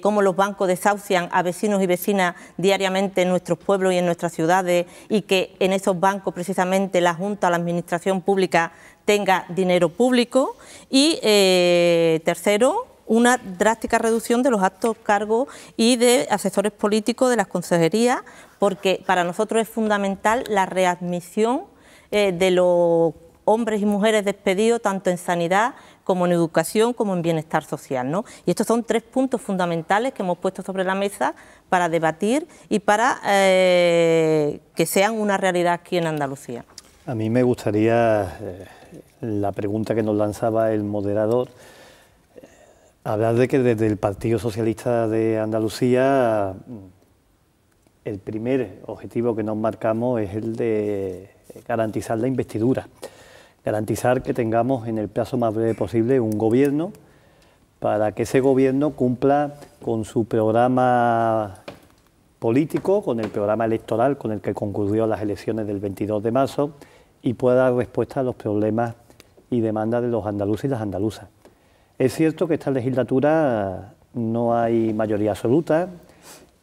cómo los bancos desahucian a vecinos y vecinas diariamente en nuestros pueblos y en nuestras ciudades y que en esos bancos precisamente la Junta, la Administración Pública tenga dinero público y eh, tercero, una drástica reducción de los actos, cargos y de asesores políticos de las consejerías, porque para nosotros es fundamental la readmisión eh, de los hombres y mujeres despedidos tanto en sanidad como en educación como en bienestar social. ¿no? Y estos son tres puntos fundamentales que hemos puesto sobre la mesa para debatir y para eh, que sean una realidad aquí en Andalucía. A mí me gustaría la pregunta que nos lanzaba el moderador, eh, hablar de que desde el Partido Socialista de Andalucía mm, el primer objetivo que nos marcamos es el de garantizar la investidura, garantizar que tengamos en el plazo más breve posible un gobierno para que ese gobierno cumpla con su programa político, con el programa electoral con el que concurrió las elecciones del 22 de marzo y pueda dar respuesta a los problemas y demandas de los andaluces y las andaluzas. Es cierto que esta legislatura no hay mayoría absoluta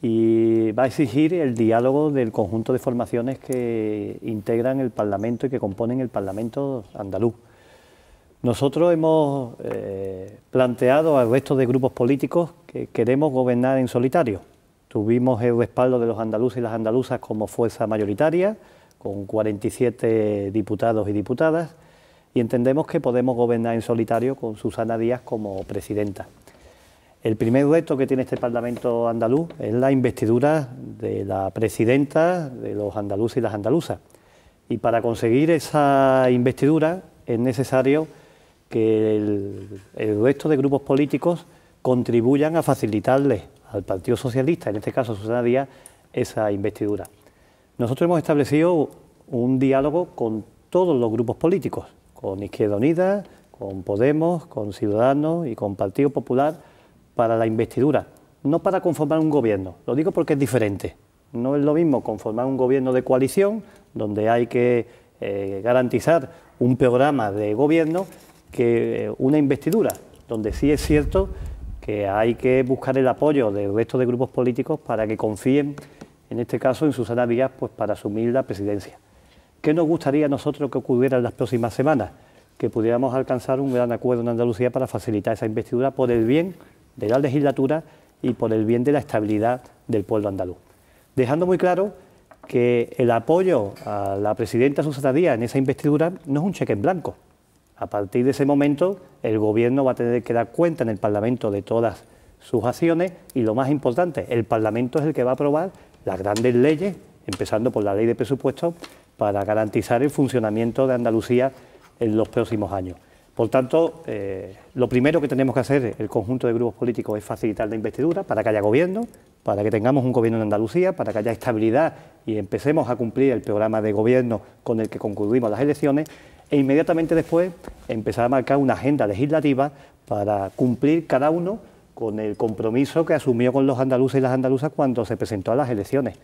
y va a exigir el diálogo del conjunto de formaciones que integran el Parlamento y que componen el Parlamento andaluz. Nosotros hemos eh, planteado al resto de grupos políticos que queremos gobernar en solitario. Tuvimos el respaldo de los andaluces y las andaluzas como fuerza mayoritaria, con 47 diputados y diputadas, y entendemos que podemos gobernar en solitario con Susana Díaz como presidenta. El primer reto que tiene este Parlamento andaluz es la investidura de la presidenta de los andaluces y las andaluzas. Y para conseguir esa investidura es necesario que el, resto de grupos políticos contribuyan a facilitarle al Partido Socialista, en este caso Susana Díaz, esa investidura. Nosotros hemos establecido un diálogo con todos los grupos políticos, con Izquierda Unida, con Podemos, con Ciudadanos y con Partido Popular para la investidura, no para conformar un gobierno. Lo digo porque es diferente. No es lo mismo conformar un gobierno de coalición, donde hay que eh, garantizar un programa de gobierno, que eh, una investidura, donde sí es cierto que hay que buscar el apoyo del resto de grupos políticos para que confíen en este caso en Susana Díaz, pues para asumir la presidencia. ¿Qué nos gustaría a nosotros que ocurriera en las próximas semanas? Que pudiéramos alcanzar un gran acuerdo en Andalucía para facilitar esa investidura por el bien de la legislatura y por el bien de la estabilidad del pueblo andaluz. Dejando muy claro que el apoyo a la presidenta Susana Díaz en esa investidura no es un cheque en blanco. A partir de ese momento, el Gobierno va a tener que dar cuenta en el Parlamento de todas sus acciones y lo más importante, el Parlamento es el que va a aprobar las grandes leyes, empezando por la ley de presupuesto, para garantizar el funcionamiento de Andalucía en los próximos años. Por tanto, eh, lo primero que tenemos que hacer el conjunto de grupos políticos es facilitar la investidura para que haya gobierno, para que tengamos un gobierno en Andalucía, para que haya estabilidad y empecemos a cumplir el programa de gobierno con el que concluimos las elecciones e inmediatamente después empezar a marcar una agenda legislativa para cumplir cada uno con el compromiso que asumió con los andaluces y las andaluzas cuando se presentó a las elecciones.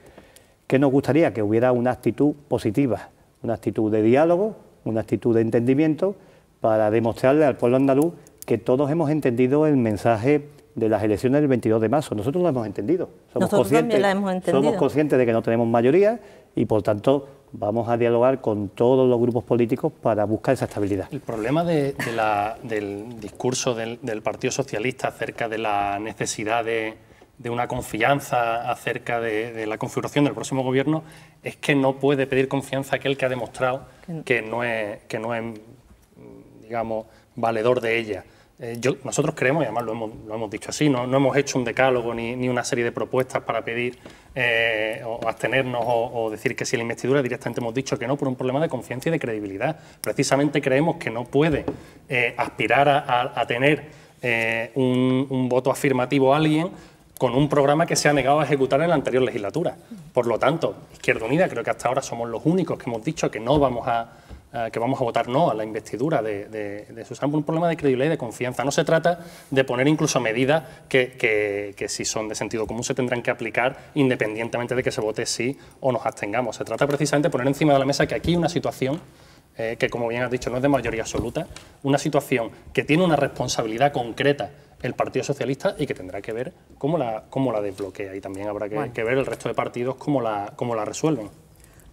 que nos gustaría? Que hubiera una actitud positiva, una actitud de diálogo, una actitud de entendimiento, para demostrarle al pueblo andaluz que todos hemos entendido el mensaje de las elecciones del 22 de marzo. Nosotros lo hemos entendido. Somos, Nosotros hemos entendido. somos conscientes de que no tenemos mayoría y, por tanto, vamos a dialogar con todos los grupos políticos para buscar esa estabilidad. El problema del discurso del, Partido Socialista acerca de la necesidad de, una confianza acerca de, la configuración del próximo gobierno es que no puede pedir confianza aquel que ha demostrado que no es, que no es digamos, valedor de ella. Eh, nosotros creemos, y además lo hemos, dicho así, no, hemos hecho un decálogo ni, una serie de propuestas para pedir eh, o abstenernos o, decir que sí la investidura, directamente hemos dicho que no por un problema de confianza y de credibilidad. Precisamente creemos que no puede eh, aspirar a, tener un, un voto afirmativo alguien con un programa que se ha negado a ejecutar en la anterior legislatura. Por lo tanto, Izquierda Unida creo que hasta ahora somos los únicos que hemos dicho que no vamos a eh, que vamos a votar no a la investidura de, de, de, un problema de credibilidad y de confianza. No se trata de poner incluso medidas que, si son de sentido común se tendrán que aplicar independientemente de que se vote sí o nos abstengamos. Se trata precisamente de poner encima de la mesa que aquí hay una situación eh, que, como bien has dicho, no es de mayoría absoluta, una situación que tiene una responsabilidad concreta el Partido Socialista y que tendrá que ver cómo la, cómo la desbloquea y también habrá que, que ver el resto de partidos cómo la, cómo la resuelven.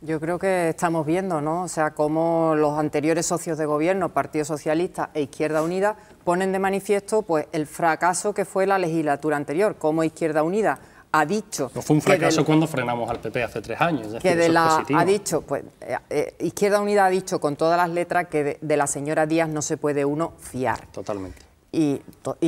Yo creo que estamos viendo, ¿no? O sea, cómo los anteriores socios de gobierno, Partido Socialista e Izquierda Unida, ponen de manifiesto pues el fracaso que fue la legislatura anterior, cómo Izquierda Unida ha dicho. No fue un fracaso cuando frenamos al PP hace tres años. que de la, ha dicho, pues eh, eh, Izquierda Unida ha dicho con todas las letras que de la señora Díaz no se puede uno fiar. Totalmente y,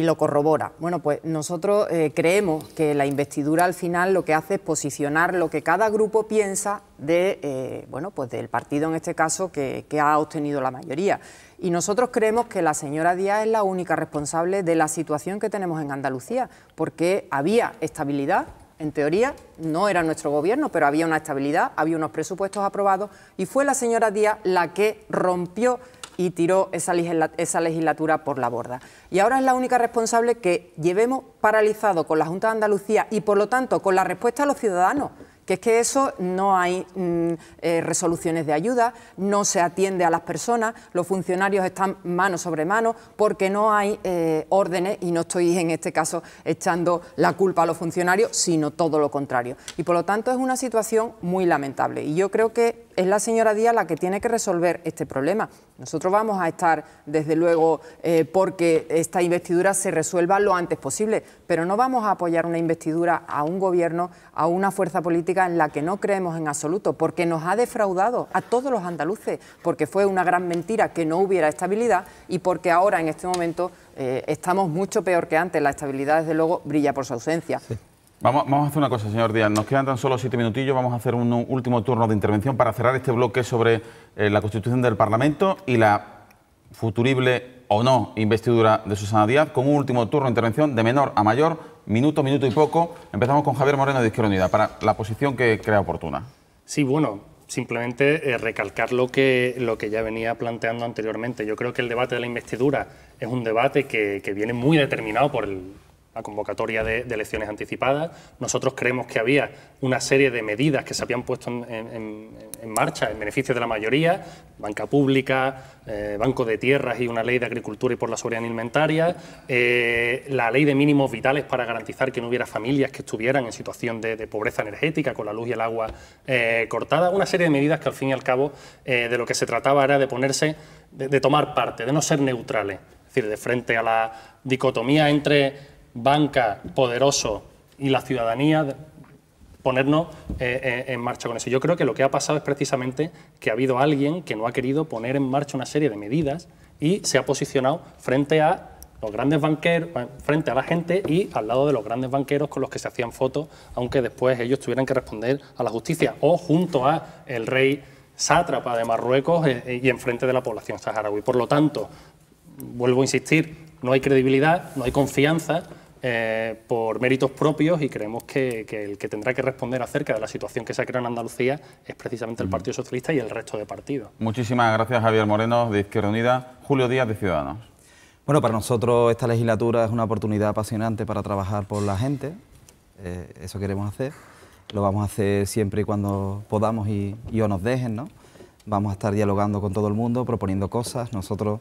lo corrobora. Bueno, pues nosotros eh, creemos que la investidura al final lo que hace es posicionar lo que cada grupo piensa de, eh, bueno, pues del partido en este caso que, que, ha obtenido la mayoría. Y nosotros creemos que la señora Díaz es la única responsable de la situación que tenemos en Andalucía, porque había estabilidad. En teoría, no era nuestro gobierno, pero había una estabilidad, había unos presupuestos aprobados y fue la señora Díaz la que rompió y tiró esa, legislatura por la borda. Y ahora es la única responsable que llevemos paralizado con la Junta de Andalucía y, por lo tanto, con la respuesta a los ciudadanos que es que eso no hay mm, eh, resoluciones de ayuda, no se atiende a las personas, los funcionarios están mano sobre mano porque no hay eh, órdenes y no estoy en este caso echando la culpa a los funcionarios, sino todo lo contrario. Y por lo tanto es una situación muy lamentable y yo creo que es la señora Díaz la que tiene que resolver este problema. Nosotros vamos a estar, desde luego, eh, porque esta investidura se resuelva lo antes posible, pero no vamos a apoyar una investidura a un gobierno, a una fuerza política en la que no creemos en absoluto, porque nos ha defraudado a todos los andaluces, porque fue una gran mentira que no hubiera estabilidad y porque ahora, en este momento, eh, estamos mucho peor que antes. La estabilidad, desde luego, brilla por su ausencia. Vamos, a hacer una cosa, señor Díaz. Nos quedan tan solo siete minutillos. Vamos a hacer un, último turno de intervención para cerrar este bloque sobre eh, la constitución del Parlamento y la futurible o no investidura de Susana Díaz con un último turno de intervención de menor a mayor, minuto, minuto y poco. Empezamos con Javier Moreno de Izquierda Unida para la posición que crea oportuna. Sí, bueno, simplemente eh, recalcar lo que, lo que ya venía planteando anteriormente. Yo creo que el debate de la investidura es un debate que viene muy determinado por el, la convocatoria de, elecciones anticipadas. Nosotros creemos que había una serie de medidas que se habían puesto en, marcha en beneficio de la mayoría, banca pública, eh, banco de tierras y una ley de agricultura y por la soberanía alimentaria, eh, la ley de mínimos vitales para garantizar que no hubiera familias que estuvieran en situación de, pobreza energética con la luz y el agua eh, cortada, una serie de medidas que al fin y al cabo de lo que se trataba era de ponerse, de tomar parte, de no ser neutrales, es decir, de frente a la dicotomía entre banca, poderoso y la ciudadanía, ponernos eh, eh, en marcha con eso. Yo creo que lo que ha pasado es precisamente que ha habido alguien que no ha querido poner en marcha una serie de medidas y se ha posicionado frente a los grandes banqueros, eh, frente a la gente y al lado de los grandes banqueros con los que se hacían fotos, aunque después ellos tuvieran que responder a la justicia o junto a el rey sátrapa de Marruecos ...y y enfrente de la población saharaui. Por lo tanto, vuelvo a insistir, no hay credibilidad, no hay confianza eh, por méritos propios y creemos que, el que tendrá que responder acerca de la situación que se ha creado en Andalucía es precisamente el Partido Socialista y el resto de partidos. Muchísimas gracias Javier Moreno de Izquierda Unida, Julio Díaz de Ciudadanos. Bueno, para nosotros esta legislatura es una oportunidad apasionante para trabajar por la gente, eh, eso queremos hacer, lo vamos a hacer siempre y cuando podamos y, y o nos dejen, ¿no? Vamos a estar dialogando con todo el mundo, proponiendo cosas, nosotros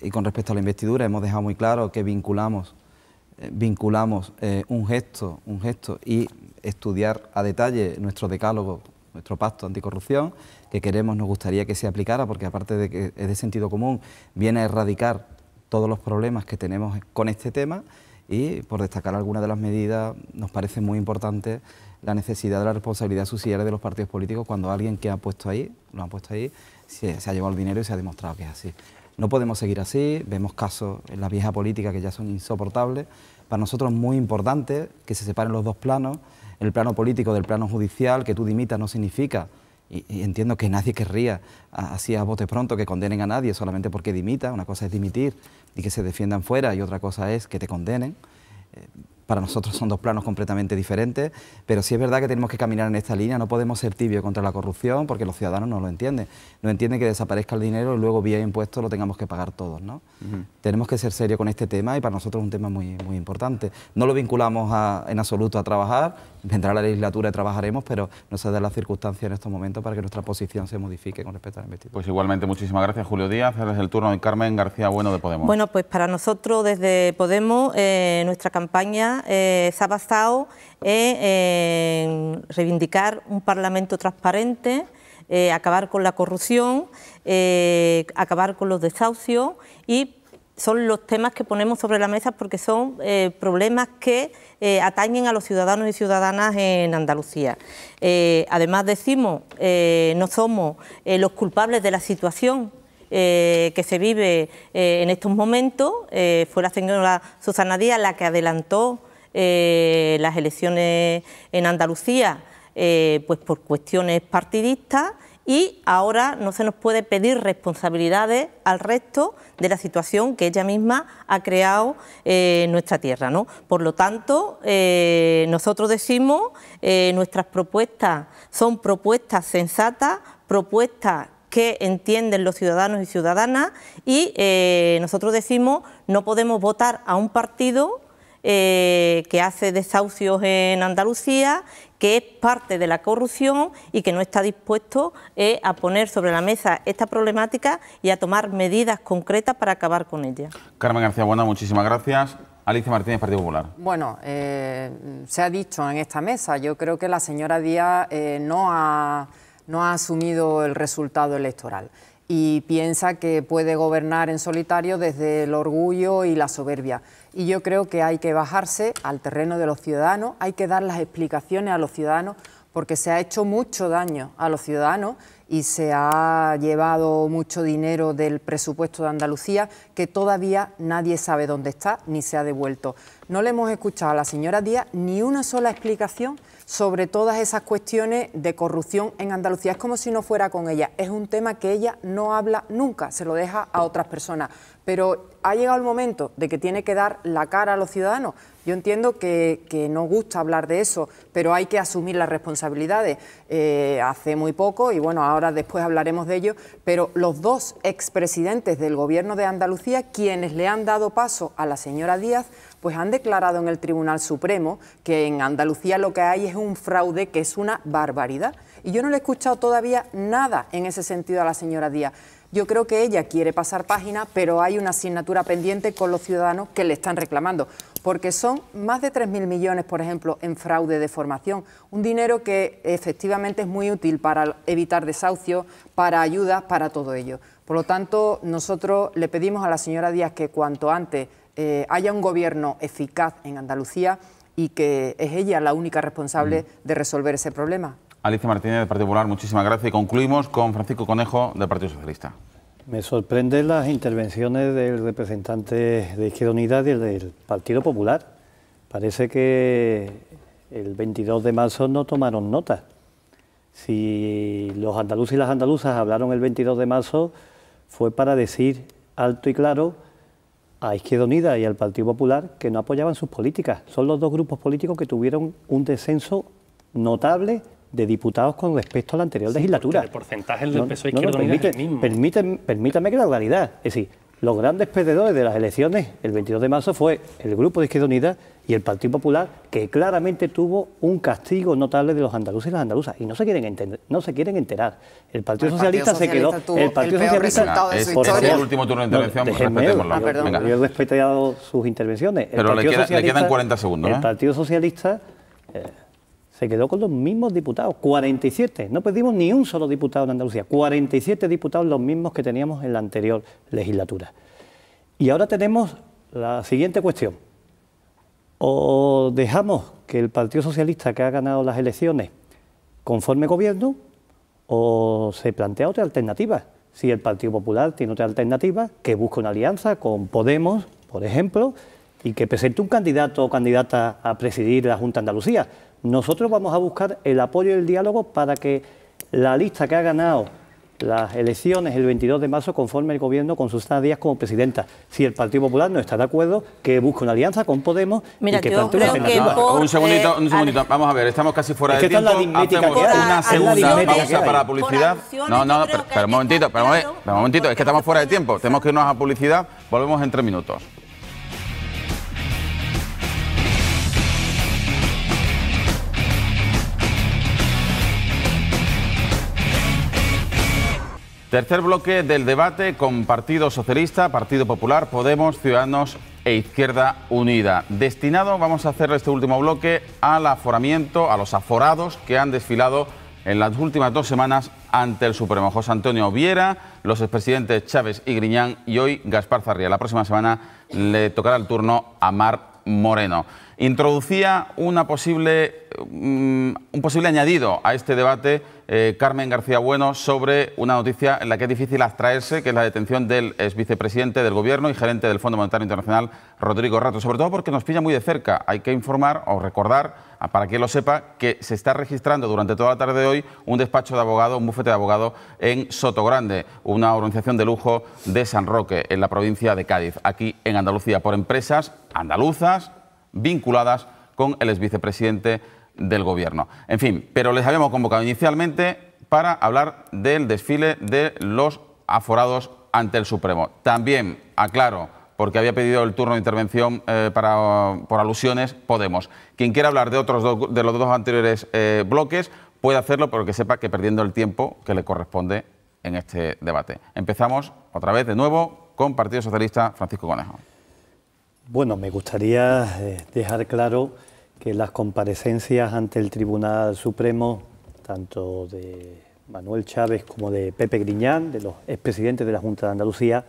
y con respecto a la investidura hemos dejado muy claro que vinculamos vinculamos eh, un gesto, un gesto y estudiar a detalle nuestro decálogo, nuestro pacto anticorrupción, que queremos, nos gustaría que se aplicara, porque aparte de que es de sentido común, viene a erradicar todos los problemas que tenemos con este tema y por destacar algunas de las medidas, nos parece muy importante la necesidad de la responsabilidad subsidiaria de los partidos políticos cuando alguien que ha puesto ahí, lo ha puesto ahí, se, se ha llevado el dinero y se ha demostrado que es así. No podemos seguir así, vemos casos en la vieja política que ya son insoportables. Para nosotros es muy importante que se separen los dos planos, el plano político del plano judicial, que tú dimitas no significa, y, entiendo que nadie querría así a bote pronto que condenen a nadie solamente porque dimita, una cosa es dimitir y que se defiendan fuera y otra cosa es que te condenen. Eh, para nosotros son dos planos completamente diferentes, pero sí es verdad que tenemos que caminar en esta línea, no podemos ser tibios contra la corrupción porque los ciudadanos no lo entienden, no entienden que desaparezca el dinero y luego vía impuestos lo tengamos que pagar todos, ¿no? Tenemos que ser serios con este tema y para nosotros es un tema muy, muy importante. No lo vinculamos en absoluto a trabajar, vendrá la legislatura y trabajaremos, pero no se dan las circunstancias en estos momentos para que nuestra posición se modifique con respecto a la investigación. Pues igualmente, muchísimas gracias, Julio Díaz. el turno de Carmen García Bueno de Podemos. Bueno, pues para nosotros desde Podemos, eh, nuestra campaña eh, se ha basado en reivindicar un Parlamento transparente. Eh, acabar con la corrupción, acabar con los desahucios y son los temas que ponemos sobre la mesa porque son eh, problemas que eh, atañen a los ciudadanos y ciudadanas en Andalucía. Eh, además decimos, no somos los culpables de la situación que se vive en estos momentos. fue la señora Susana Díaz la que adelantó las elecciones en Andalucía pues por cuestiones partidistas y ahora no se nos puede pedir responsabilidades al resto de la situación que ella misma ha creado eh, nuestra tierra. ¿no? Por lo tanto, eh, nosotros decimos, eh, nuestras propuestas son propuestas sensatas, propuestas que entienden los ciudadanos y ciudadanas y eh, nosotros decimos no podemos votar a un partido que hace desahucios en Andalucía, que es parte de la corrupción y que no está dispuesto eh, a poner sobre la mesa esta problemática y a tomar medidas concretas para acabar con ella. Carmen García Buena, muchísimas gracias. Alicia Martínez, Partido Popular. Bueno, eh, se ha dicho en esta mesa, yo creo que la señora Díaz eh, no ha asumido el resultado electoral y piensa que puede gobernar en solitario desde el orgullo y la soberbia y yo creo que hay que bajarse al terreno de los ciudadanos, hay que dar las explicaciones a los ciudadanos porque se ha hecho mucho daño a los ciudadanos y se ha llevado mucho dinero del presupuesto de Andalucía que todavía nadie sabe dónde está ni se ha devuelto. No le hemos escuchado a la señora Díaz ni una sola explicación sobre todas esas cuestiones de corrupción en Andalucía. Es como si no fuera con ella. Es un tema que ella no habla nunca, se lo deja a otras personas pero ha llegado el momento de que tiene que dar la cara a los ciudadanos. Yo entiendo que, no gusta hablar de eso, pero hay que asumir las responsabilidades. Eh, hace muy poco, y bueno, ahora después hablaremos de ello, pero los dos expresidentes del Gobierno de Andalucía, quienes le han dado paso a la señora Díaz, pues han declarado en el Tribunal Supremo que en Andalucía lo que hay es un fraude que es una barbaridad. Y yo no le he escuchado todavía nada en ese sentido a la señora Díaz. Yo creo que ella quiere pasar página, pero hay una asignatura pendiente con los ciudadanos que le están reclamando, porque son más de 3.000 millones, por ejemplo, en fraude de formación, un dinero que efectivamente es muy útil para evitar desahucios, para ayudas, para todo ello. Por lo tanto, nosotros le pedimos a la señora Díaz que cuanto antes eh, haya un gobierno eficaz en Andalucía y que es ella la única responsable de resolver ese problema. Alicia Martínez, del Partido Popular, muchísimas gracias. Y concluimos con Francisco Conejo, del Partido Socialista. Me sorprenden las intervenciones del representante de Izquierda Unida y del Partido Popular. Parece que el 22 de marzo no tomaron nota. Si los andaluces y las andaluzas hablaron el 22 de marzo, fue para decir alto y claro a Izquierda Unida y al Partido Popular que no apoyaban sus políticas. Son los dos grupos políticos que tuvieron un descenso notable de diputados con respecto a la anterior legislatura. El porcentaje del PSOE izquierdo mismo. permítame que la realidad Es decir, los grandes perdedores de las elecciones el 22 de marzo fue el Grupo de Izquierda Unida y el Partido Popular, que claramente tuvo un castigo notable de los andaluces y las andaluzas. Y no se quieren, entender, no se quieren enterar. El Partido, Socialista, se quedó. El Partido Socialista. Eh, el último turno de intervención, pues, ah, respetado sus intervenciones. Pero le, quedan 40 segundos. El ¿eh? Partido Socialista. Eh, se quedó con los mismos diputados, 47. No perdimos ni un solo diputado en Andalucía, 47 diputados los mismos que teníamos en la anterior legislatura. Y ahora tenemos la siguiente cuestión. O dejamos que el Partido Socialista que ha ganado las elecciones conforme gobierno, o se plantea otra alternativa. Si el Partido Popular tiene otra alternativa, que busque una alianza con Podemos, por ejemplo, y que presente un candidato o candidata a presidir la Junta de Andalucía nosotros vamos a buscar el apoyo y el diálogo para que la lista que ha ganado las elecciones el 22 de marzo conforme el gobierno con Susana Díaz como presidenta. Si el Partido Popular no está de acuerdo, que busque una alianza con Podemos y que plantee una alternativa. un segundito, un eh, segundito. Vamos a ver, estamos casi fuera de tiempo. Hacemos una segunda pausa para publicidad. No, no, pero, un momentito, pero, pero un momentito, es que estamos fuera de tiempo. Tenemos que irnos a publicidad. Volvemos en tres minutos. Tercer bloque del debate con Partido Socialista, Partido Popular, Podemos, Ciudadanos e Izquierda Unida. Destinado, vamos a hacer este último bloque, al aforamiento, a los aforados que han desfilado en las últimas dos semanas ante el Supremo. José Antonio Viera, los expresidentes Chávez y Griñán y hoy Gaspar Zarría. La próxima semana le tocará el turno a Mar Moreno. Introducía una posible, mm, un posible añadido a este debate eh, Carmen García Bueno sobre una noticia en la que es difícil abstraerse, que es la detención del ex vicepresidente del Gobierno y gerente del Fondo Monetario Internacional, Rodrigo Rato, sobre todo porque nos pilla muy de cerca. Hay que informar o recordar, ah, para que lo sepa, que se está registrando durante toda la tarde de hoy un despacho de abogado, un bufete de abogado en Sotogrande, una organización de lujo de San Roque, en la provincia de Cádiz, aquí en Andalucía, por empresas andaluzas vinculadas con el ex vicepresidente del Gobierno. En fin, pero les habíamos convocado inicialmente para hablar del desfile de los aforados ante el Supremo. También, aclaro, porque había pedido el turno de intervención eh, para, por alusiones, Podemos. Quien quiera hablar de, otros de los dos anteriores eh, bloques puede hacerlo, pero que sepa que perdiendo el tiempo que le corresponde en este debate. Empezamos otra vez de nuevo con Partido Socialista Francisco Conejo. Bueno, me gustaría eh, dejar claro que las comparecencias ante el Tribunal Supremo, tanto de Manuel Chávez como de Pepe Griñán, de los expresidentes de la Junta de Andalucía,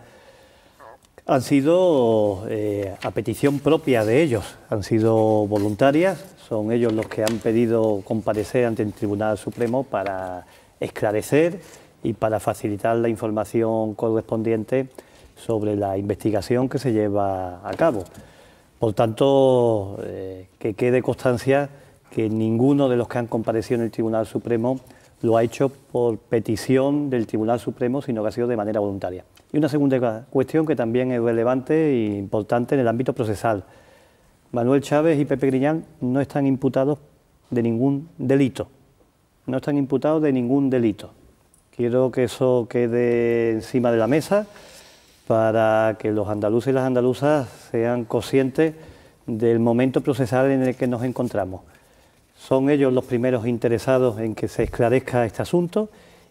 han sido eh, a petición propia de ellos, han sido voluntarias, son ellos los que han pedido comparecer ante el Tribunal Supremo para esclarecer y para facilitar la información correspondiente sobre la investigación que se lleva a cabo. Por tanto, eh, que quede constancia que ninguno de los que han comparecido en el Tribunal Supremo lo ha hecho por petición del Tribunal Supremo, sino que ha sido de manera voluntaria. Y una segunda cuestión que también es relevante e importante en el ámbito procesal. Manuel Chávez y Pepe Griñán no están imputados de ningún delito. No están imputados de ningún delito. Quiero que eso quede encima de la mesa para que los andaluces y las andaluzas sean conscientes del momento procesal en el que nos encontramos. Son ellos los primeros interesados en que se esclarezca este asunto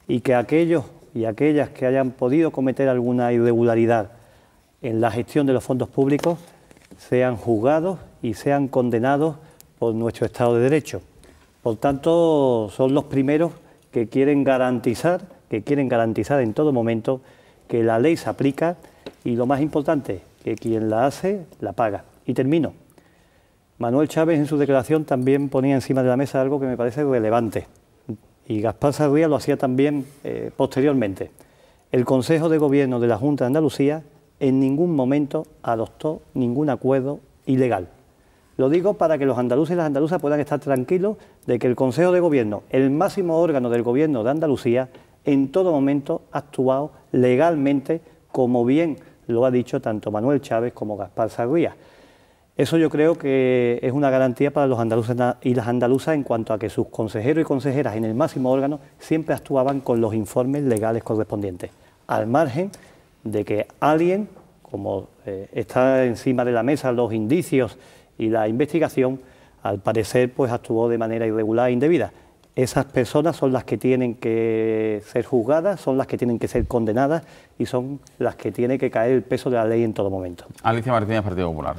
y que aquellos y aquellas que hayan podido cometer alguna irregularidad en la gestión de los fondos públicos sean juzgados y sean condenados por nuestro Estado de Derecho. Por tanto, son los primeros que quieren garantizar, que quieren garantizar en todo momento que la ley se aplica y lo más importante, que quien la hace, la paga. Y termino. Manuel Chávez en su declaración también ponía encima de la mesa algo que me parece relevante. Y Gaspar Sarría lo hacía también eh, posteriormente. El Consejo de Gobierno de la Junta de Andalucía en ningún momento adoptó ningún acuerdo ilegal. Lo digo para que los andaluces y las andaluzas puedan estar tranquilos de que el Consejo de Gobierno, el máximo órgano del Gobierno de Andalucía, en todo momento actuado legalmente, como bien lo ha dicho tanto Manuel Chávez como Gaspar Sarguía. Eso yo creo que es una garantía para los andaluces y las andaluzas en cuanto a que sus consejeros y consejeras en el máximo órgano siempre actuaban con los informes legales correspondientes, al margen de que alguien, como eh, está encima de la mesa los indicios y la investigación, al parecer pues actuó de manera irregular e indebida. Esas personas son las que tienen que ser juzgadas, son las que tienen que ser condenadas y son las que tiene que caer el peso de la ley en todo momento. Alicia Martínez, Partido Popular.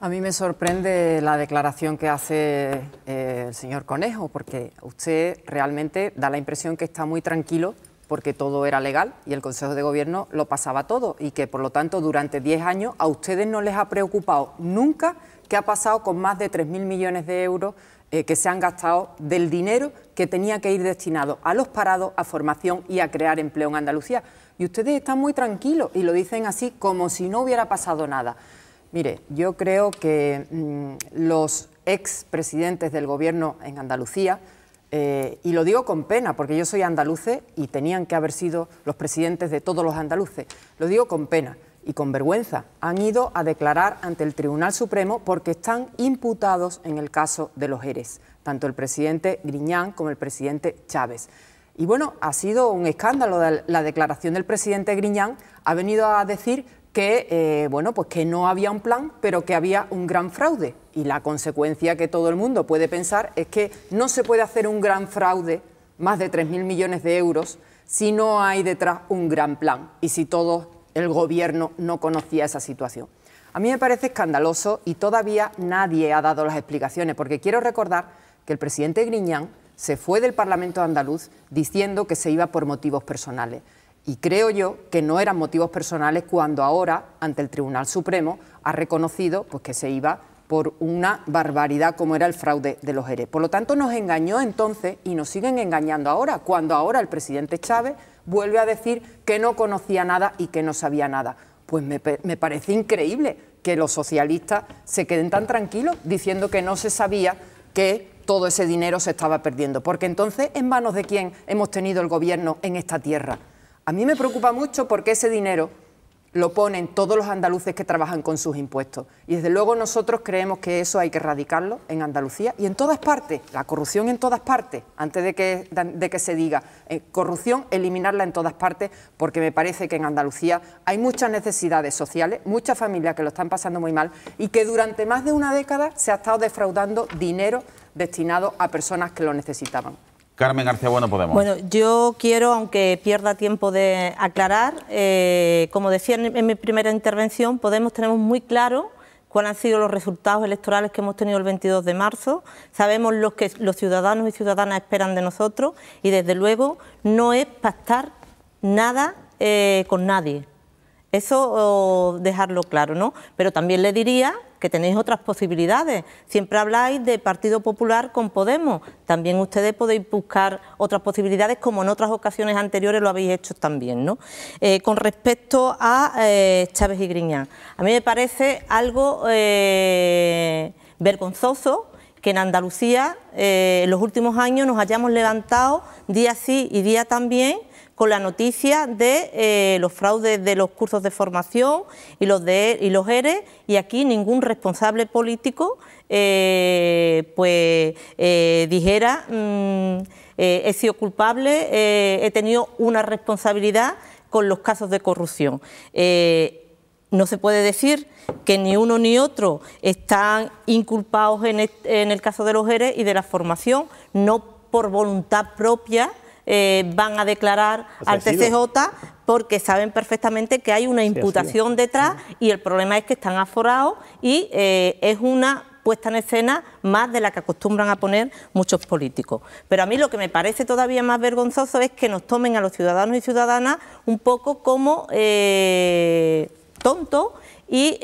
A mí me sorprende la declaración que hace eh, el señor Conejo, porque usted realmente da la impresión que está muy tranquilo porque todo era legal y el Consejo de Gobierno lo pasaba todo y que, por lo tanto, durante 10 años a ustedes no les ha preocupado nunca qué ha pasado con más de 3.000 millones de euros eh, que se han gastado del dinero que tenía que ir destinado a los parados, a formación y a crear empleo en Andalucía. Y ustedes están muy tranquilos y lo dicen así como si no hubiera pasado nada. Mire, yo creo que mm, los expresidentes del gobierno en Andalucía, eh, y lo digo con pena, porque yo soy andaluce y tenían que haber sido los presidentes de todos los andaluces. Lo digo con pena, y con vergüenza han ido a declarar ante el Tribunal Supremo porque están imputados en el caso de los Eres, tanto el presidente Griñán como el presidente Chávez. Y bueno, ha sido un escándalo la declaración del presidente Griñán, ha venido a decir que eh, bueno, pues que no había un plan, pero que había un gran fraude. Y la consecuencia que todo el mundo puede pensar es que no se puede hacer un gran fraude, más de 3.000 millones de euros, si no hay detrás un gran plan y si todos el gobierno no conocía esa situación. A mí me parece escandaloso y todavía nadie ha dado las explicaciones, porque quiero recordar que el presidente Griñán se fue del Parlamento andaluz diciendo que se iba por motivos personales. Y creo yo que no eran motivos personales cuando ahora, ante el Tribunal Supremo, ha reconocido pues, que se iba por una barbaridad como era el fraude de los ERE. Por lo tanto, nos engañó entonces y nos siguen engañando ahora, cuando ahora el presidente Chávez vuelve a decir que no conocía nada y que no sabía nada. Pues me, me parece increíble que los socialistas se queden tan tranquilos diciendo que no se sabía que todo ese dinero se estaba perdiendo. Porque entonces, ¿en manos de quién hemos tenido el gobierno en esta tierra? A mí me preocupa mucho porque ese dinero lo ponen todos los andaluces que trabajan con sus impuestos. Y desde luego nosotros creemos que eso hay que erradicarlo en Andalucía y en todas partes, la corrupción en todas partes, antes de que, de que se diga eh, corrupción, eliminarla en todas partes, porque me parece que en Andalucía hay muchas necesidades sociales, muchas familias que lo están pasando muy mal y que durante más de una década se ha estado defraudando dinero destinado a personas que lo necesitaban. Carmen García Bueno Podemos. Bueno, yo quiero, aunque pierda tiempo de aclarar, eh, como decía en, mi primera intervención, Podemos tenemos muy claro cuáles han sido los resultados electorales que hemos tenido el 22 de marzo, sabemos lo que los ciudadanos y ciudadanas esperan de nosotros y desde luego no es pactar nada eh, con nadie. Eso oh, dejarlo claro, ¿no? Pero también le diría que tenéis otras posibilidades. Siempre habláis de Partido Popular con Podemos. También ustedes podéis buscar otras posibilidades, como en otras ocasiones anteriores lo habéis hecho también. ¿no? Eh, con respecto a eh, Chávez y Griñán, a mí me parece algo eh, vergonzoso que en Andalucía en los últimos años nos hayamos levantado día sí y día también con la noticia de eh, los fraudes de los cursos de formación y los, de, y los ERE, e, y aquí ningún responsable político eh, pues eh, dijera mm, he sido culpable, he tenido una responsabilidad con los casos de corrupción. no se puede decir que ni uno ni otro están inculpados en, el caso de los ERE e y de la formación, no por voluntad propia, eh, van a declarar al TCJ porque saben perfectamente que hay una imputación detrás y el problema es que están aforados y eh, es una puesta en escena más de la que acostumbran a poner muchos políticos. Pero a mí lo que me parece todavía más vergonzoso es que nos tomen a los ciudadanos y ciudadanas un poco como eh, tontos y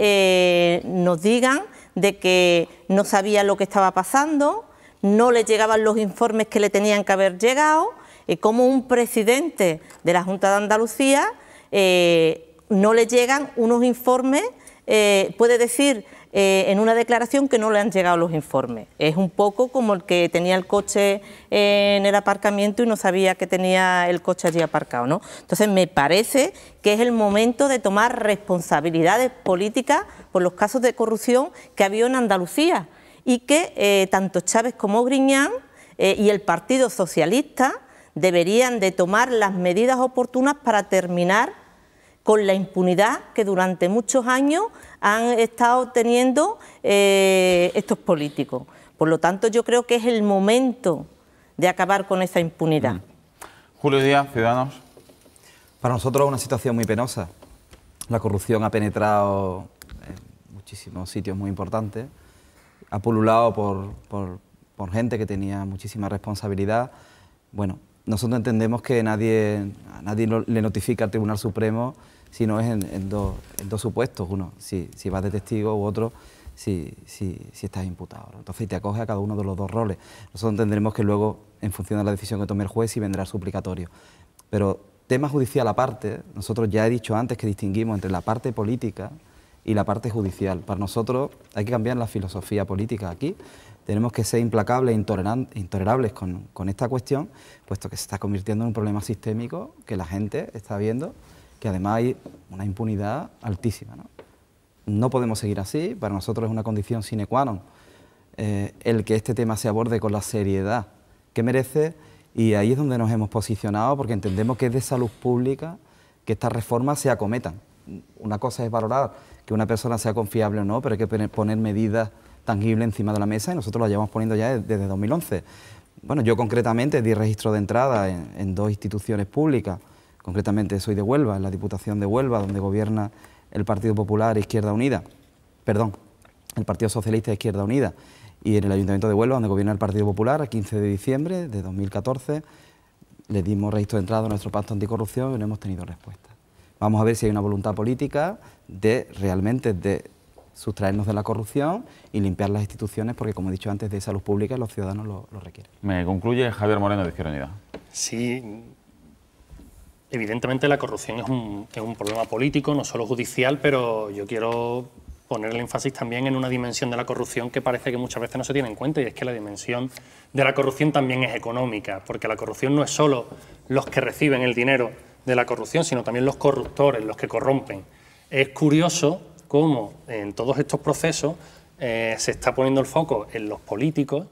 nos digan de que no sabía lo que estaba pasando, no le llegaban los informes que le tenían que haber llegado eh, como un presidente de la Junta de Andalucía eh, no le llegan unos informes, eh, puede decir en una declaración que no le han llegado los informes. Es un poco como el que tenía el coche en el aparcamiento y no sabía que tenía el coche allí aparcado. ¿no? Entonces me parece que es el momento de tomar responsabilidades políticas por los casos de corrupción que había en Andalucía y que tanto Chávez como Griñán y el Partido Socialista deberían de tomar las medidas oportunas para terminar con la impunidad que durante muchos años han estado teniendo eh, estos políticos. Por lo tanto, yo creo que es el momento de acabar con esa impunidad. Mm. Julio Díaz, Ciudadanos. Para nosotros es una situación muy penosa. La corrupción ha penetrado en muchísimos sitios muy importantes, ha pululado por, por, por gente que tenía muchísima responsabilidad. Bueno, nosotros entendemos que nadie, a nadie le notifica al Tribunal Supremo si no es en, dos, supuestos. Uno, si, vas de testigo u otro, si, estás imputado. Entonces te acoge a cada uno de los dos roles. Nosotros entendemos que luego, en función de la decisión que tome el juez, y vendrá suplicatorio. Pero tema judicial aparte, nosotros ya he dicho antes que distinguimos entre la parte política y la parte judicial. Para nosotros hay que cambiar la filosofía política aquí tenemos que ser implacables e intolerables con, esta cuestión, puesto que se está convirtiendo en un problema sistémico que la gente está viendo, que además hay una impunidad altísima. No, no podemos seguir así, para nosotros es una condición sine qua non eh, el que este tema se aborde con la seriedad que merece y ahí es donde nos hemos posicionado porque entendemos que es de salud pública que estas reformas se acometan. Una cosa es valorar que una persona sea confiable o no, pero hay que poner medidas tangible encima de la mesa y nosotros la llevamos poniendo ya desde 2011. Bueno, yo concretamente di registro de entrada en, dos instituciones públicas, concretamente soy de Huelva, en la Diputación de Huelva, donde gobierna el Partido Popular Izquierda Unida, perdón, el Partido Socialista Izquierda Unida, y en el Ayuntamiento de Huelva, donde gobierna el Partido Popular, a 15 de diciembre de 2014, le dimos registro de entrada a nuestro pacto anticorrupción y no hemos tenido respuesta. Vamos a ver si hay una voluntad política de realmente de sustraernos de la corrupción y limpiar las instituciones, porque como he dicho antes, de salud pública los ciudadanos lo, requieren. Me concluye Javier Moreno de Izquierda Unida. Sí, evidentemente la corrupción es un, es un problema político, no solo judicial, pero yo quiero poner el énfasis también en una dimensión de la corrupción que parece que muchas veces no se tiene en cuenta y es que la dimensión de la corrupción también es económica, porque la corrupción no es solo los que reciben el dinero de la corrupción, sino también los corruptores, los que corrompen. Es curioso cómo en todos estos procesos eh, se está poniendo el foco en los políticos,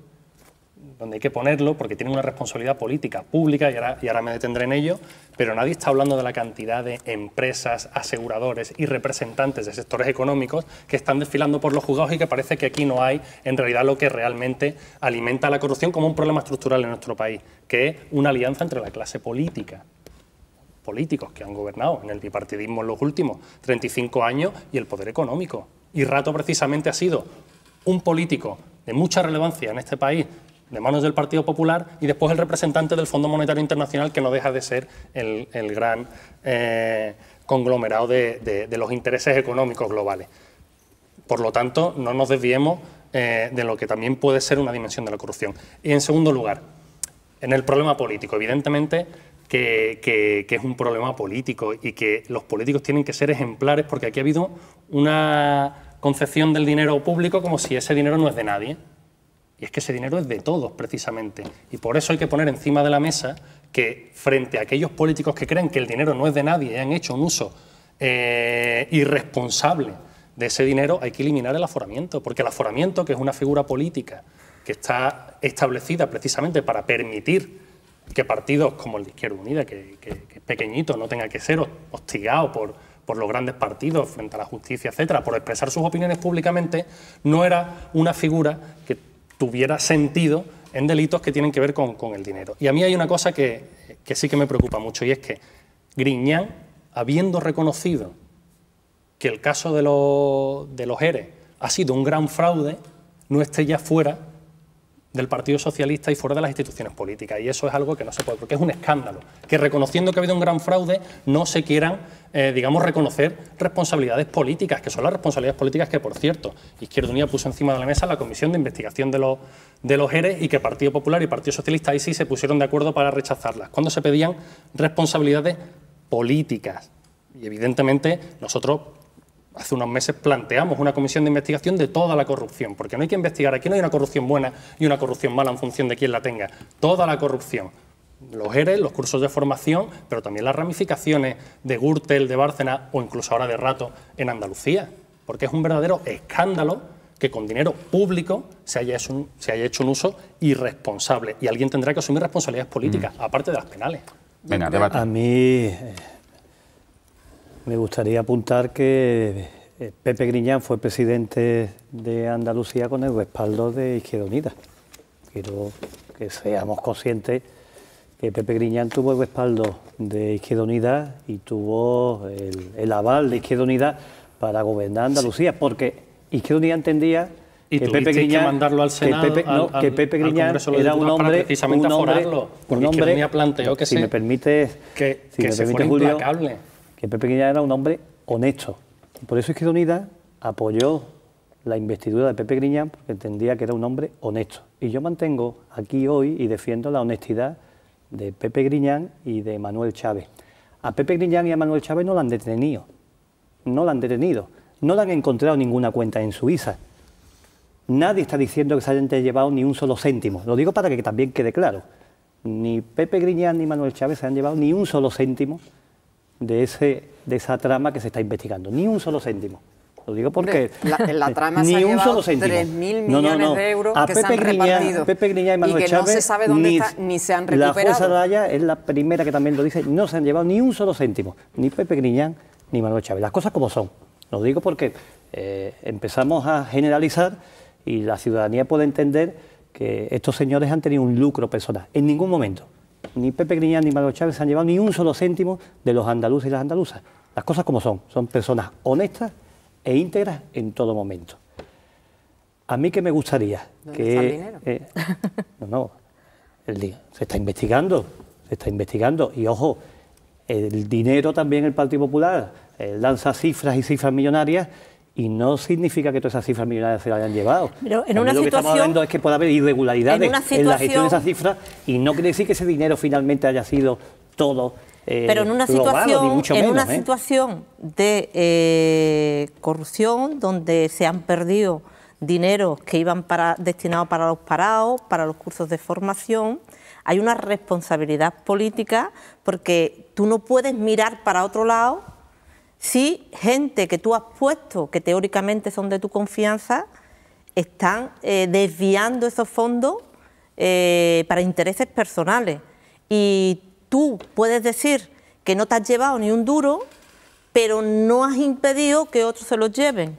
donde hay que ponerlo porque tienen una responsabilidad política pública y ahora, y ahora, me detendré en ello, pero nadie está hablando de la cantidad de empresas, aseguradores y representantes de sectores económicos que están desfilando por los juzgados y que parece que aquí no hay en realidad lo que realmente alimenta la corrupción como un problema estructural en nuestro país, que es una alianza entre la clase política políticos que han gobernado en el bipartidismo en los últimos 35 años y el poder económico. Y Rato precisamente ha sido un político de mucha relevancia en este país de manos del Partido Popular y después el representante del Fondo Monetario Internacional que no deja de ser el, gran eh, conglomerado de, los intereses económicos globales. Por lo tanto, no nos desviemos eh, de lo que también puede ser una dimensión de la corrupción. Y en segundo lugar, en el problema político, evidentemente que, es un problema político y que los políticos tienen que ser ejemplares porque aquí ha habido una concepción del dinero público como si ese dinero no es de nadie. Y es que ese dinero es de todos, precisamente. Y por eso hay que poner encima de la mesa que frente a aquellos políticos que creen que el dinero no es de nadie y han hecho un uso eh, irresponsable de ese dinero, hay que eliminar el aforamiento, porque el aforamiento, que es una figura política que está establecida precisamente para permitir que partidos como el de Izquierda Unida, que, es pequeñito, no tenga que ser hostigado por, por los grandes partidos frente a la justicia, etcétera, por expresar sus opiniones públicamente, no era una figura que tuviera sentido en delitos que tienen que ver con, el dinero. Y a mí hay una cosa que, sí que me preocupa mucho y es que Griñán, habiendo reconocido que el caso de, de los ERE ha sido un gran fraude, no esté ya fuera del Partido Socialista y fuera de las instituciones políticas. Y eso es algo que no se puede, porque es un escándalo, que reconociendo que ha habido un gran fraude, no se quieran, eh, digamos, reconocer responsabilidades políticas, que son las responsabilidades políticas que, por cierto, Izquierda Unida puso encima de la mesa la Comisión de Investigación de los, de los ERE y que Partido Popular y Partido Socialista ahí sí se pusieron de acuerdo para rechazarlas, cuando se pedían responsabilidades políticas. Y evidentemente nosotros hace unos meses planteamos una comisión de investigación de toda la corrupción, porque no hay que investigar, aquí no hay una corrupción buena y una corrupción mala en función de quién la tenga, toda la corrupción. Los ERE, los cursos de formación, pero también las ramificaciones de Gürtel, de Bárcena o incluso ahora de Rato en Andalucía, porque es un verdadero escándalo que con dinero público se haya, hecho un, uso irresponsable y alguien tendrá que asumir responsabilidades políticas, mm. aparte de las penales. A mí eh, me gustaría apuntar que eh, Pepe Griñán fue presidente de Andalucía con el respaldo de Izquierda Unida. Quiero que seamos conscientes que Pepe Griñán tuvo el respaldo de Izquierda Unida y tuvo el, aval de Izquierda Unida para gobernar Andalucía, porque Izquierda Unida entendía que Pepe Griñán mandarlo al Senado, que Pepe, Griñán era un hombre, precisamente un hombre, que si se, me permite, que, si me se Julio, que Pepe Griñán era un hombre honesto. por eso que Unida apoyó la investidura de Pepe Griñán porque entendía que era un hombre honesto. Y yo mantengo aquí hoy y defiendo la honestidad de Pepe Griñán y de Manuel Chávez. A Pepe Griñán y a Manuel Chávez no la han detenido. No la han detenido. No le han encontrado ninguna cuenta en Suiza. Nadie está diciendo que se hayan llevado ni un solo céntimo. Lo digo para que también quede claro. Ni Pepe Griñán ni Manuel Chávez se han llevado ni un solo céntimo de, ese, de esa trama que se está investigando, ni un solo céntimo. Lo digo porque la, la trama [laughs] se ha un 3.000 millones de euros que Pepe se han repartido. y Manuel que no se sabe dónde ni, ni se han recuperado. La jueza Daya es la primera que también lo dice, no se han llevado ni un solo céntimo, ni Pepe Griñán ni Manuel Chávez. Las cosas como son. Lo digo porque eh, empezamos a generalizar y la ciudadanía puede entender que estos señores han tenido un lucro personal. En ningún momento ni Pepe Griñán ni Manuel Chávez se han llevado ni un solo céntimo de los andaluces y las andaluzas. Las cosas como son, son personas honestas e íntegras en todo momento. A mí que me gustaría que... dinero? Eh, no, no, se está investigando, se está investigando. Y ojo, el dinero también el Partido Popular eh, lanza cifras y cifras millonarias y no significa que todas esas cifras ...militares se las hayan llevado. Pero en lo que estamos hablando es que puede haber irregularidades en, la gestión de esas cifras y no quiere decir que ese dinero finalmente haya sido todo. Eh, pero en una situación, en una ¿eh? situación de eh, corrupción donde se han perdido dinero que iban para, destinados para los parados, para los cursos de formación, hay una responsabilidad política porque tú no puedes mirar para otro lado si gente que tú has puesto, que teóricamente son de tu confianza, están eh, desviando esos fondos eh, para intereses personales. Y tú puedes decir que no te has llevado ni un duro, pero no has impedido que otros se los lleven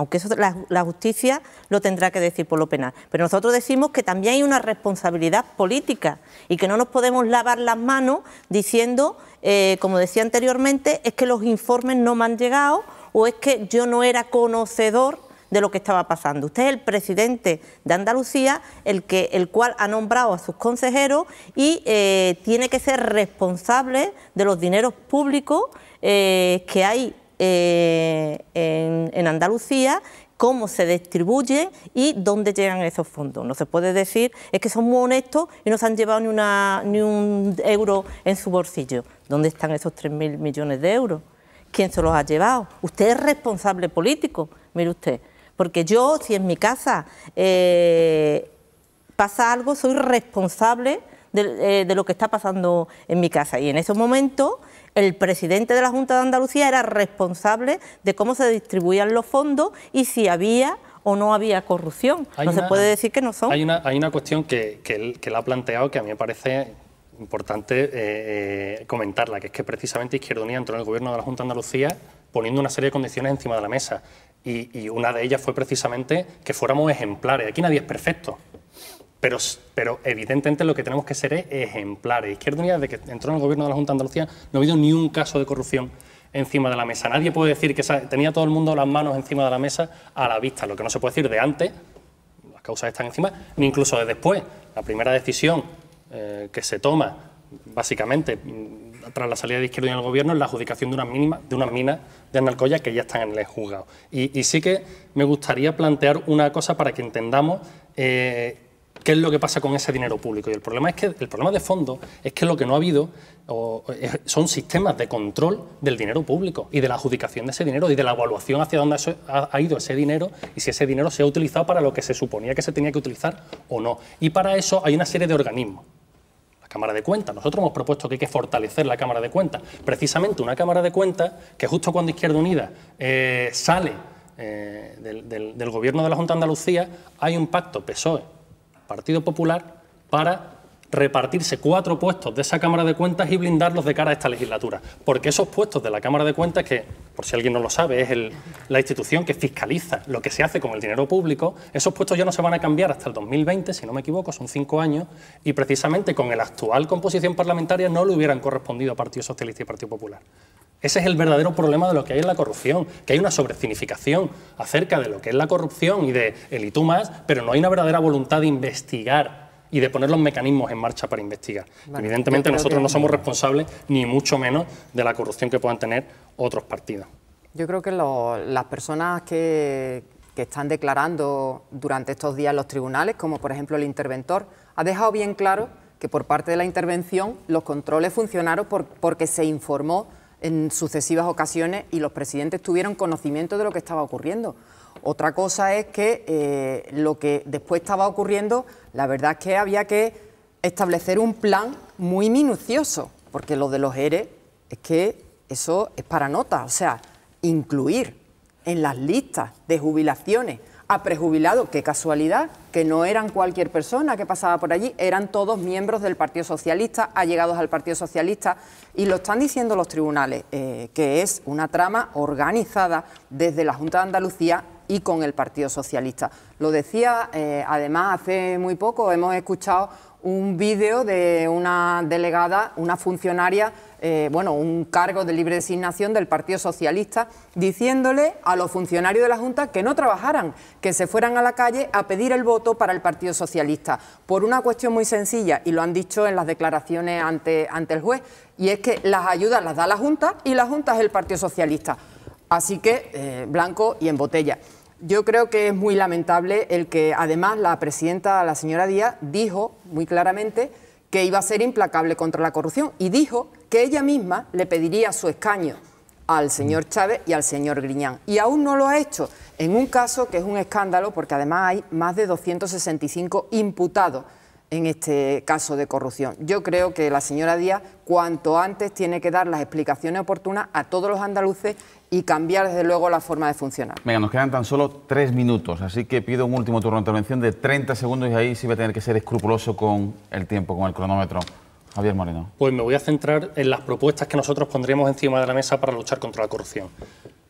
aunque eso la, justicia lo tendrá que decir por lo penal. Pero nosotros decimos que también hay una responsabilidad política y que no nos podemos lavar las manos diciendo, eh, como decía anteriormente, es que los informes no me han llegado o es que yo no era conocedor de lo que estaba pasando. Usted es el presidente de Andalucía, el, que, el cual ha nombrado a sus consejeros y eh, tiene que ser responsable de los dineros públicos eh, que hay eh, en, Andalucía cómo se distribuyen y dónde llegan esos fondos. No se puede decir, es que son muy honestos y no se han llevado ni, un euro en su bolsillo. ¿Dónde están esos 3.000 millones de euros? ¿Quién se los ha llevado? Usted es responsable político, mire usted. Porque yo, si en mi casa eh, pasa algo, soy responsable eh, de, lo que está pasando en mi casa. Y en esos momentos el presidente de la Junta de Andalucía era responsable de cómo se distribuían los fondos y si había o no había corrupción. no se puede decir que no son. Hay una, cuestión que, que, él, ha planteado que a mí me parece importante eh, eh, comentarla, que es que precisamente Izquierda Unida entró en el gobierno de la Junta de Andalucía poniendo una serie de condiciones encima de la mesa. y una de ellas fue precisamente que fuéramos ejemplares. Aquí nadie es perfecto. Pero, evidentemente lo que tenemos que ser es ejemplares. Izquierda Unida, desde que entró en el gobierno de la Junta de Andalucía, no ha habido ni un caso de corrupción encima de la mesa. Nadie puede decir que tenía todo el mundo las manos encima de la mesa a la vista. Lo que no se puede decir de antes, las causas están encima, ni incluso de después. La primera decisión eh, que se toma, básicamente, mm, tras la salida de Izquierda Unida del gobierno, es la adjudicación de unas, mínima de una mina de Analcoya que ya están en el juzgado. Y, sí que me gustaría plantear una cosa para que entendamos... Eh, qué es lo que pasa con ese dinero público. Y el problema es que el problema de fondo es que lo que no ha habido son sistemas de control del dinero público y de la adjudicación de ese dinero y de la evaluación hacia dónde ha ido ese dinero y si ese dinero se ha utilizado para lo que se suponía que se tenía que utilizar o no. Y para eso hay una serie de organismos. La Cámara de Cuentas. Nosotros hemos propuesto que hay que fortalecer la Cámara de Cuentas. Precisamente una Cámara de Cuentas que justo cuando Izquierda Unida eh, sale eh, del gobierno de la Junta de Andalucía hay un pacto PSOE Partido Popular para repartirse cuatro puestos de esa Cámara de Cuentas y blindarlos de cara a esta legislatura. Porque esos puestos de la Cámara de Cuentas, que por si alguien no lo sabe, es la institución que fiscaliza lo que se hace con el dinero público, esos puestos ya no se van a cambiar hasta el 2020, si no me equivoco, son cinco años, y precisamente con la actual composición parlamentaria no le hubieran correspondido a Partido Socialista y Partido Popular. Ese es el verdadero problema de lo que hay en la corrupción, que hay una sobrecinificación acerca de lo que es la corrupción y de el y tú más, pero no hay una verdadera voluntad de investigar y de poner los mecanismos en marcha para investigar. Evidentemente nosotros no somos responsables ni mucho menos de la corrupción que puedan tener otros partidos. Yo creo que las personas que, están declarando durante estos días los tribunales, como por ejemplo el interventor, ha dejado bien claro que por parte de la intervención los controles funcionaron porque se informó en sucesivas ocasiones y los presidentes tuvieron conocimiento de lo que estaba ocurriendo. Otra cosa es que eh, lo que después estaba ocurriendo, la verdad es que había que establecer un plan muy minucioso, porque lo de los ERE es que eso es para nota, o sea, incluir en las listas de jubilaciones ha prejubilado, qué casualidad, que no eran cualquier persona que pasaba por allí, eran todos miembros del Partido Socialista, allegados al Partido Socialista, y lo están diciendo los tribunales, eh, que es una trama organizada desde la Junta de Andalucía y con el Partido Socialista. Lo decía, eh, además, hace muy poco hemos escuchado un vídeo de una delegada, una funcionaria, eh, bueno, un cargo de libre designación del Partido Socialista, diciéndole a los funcionarios de la Junta que no trabajaran, que se fueran a la calle a pedir el voto para el Partido Socialista, por una cuestión muy sencilla, y lo han dicho en las declaraciones ante, ante el juez, y es que las ayudas las da la Junta y la Junta es el Partido Socialista. Así que, eh, blanco y en botella. Yo creo que es muy lamentable el que además la presidenta, la señora Díaz, dijo muy claramente que iba a ser implacable contra la corrupción y dijo que ella misma le pediría su escaño al señor Chávez y al señor Griñán. Y aún no lo ha hecho, en un caso que es un escándalo, porque además hay más de 265 imputados en este caso de corrupción. Yo creo que la señora Díaz cuanto antes tiene que dar las explicaciones oportunas a todos los andaluces y cambiar desde luego la forma de funcionar. Venga, nos quedan tan solo tres minutos, así que pido un último turno de intervención de 30 segundos y ahí sí va a tener que ser escrupuloso con el tiempo, con el cronómetro. Javier Moreno. Pues me voy a centrar en las propuestas que nosotros pondríamos encima de la mesa para luchar contra la corrupción.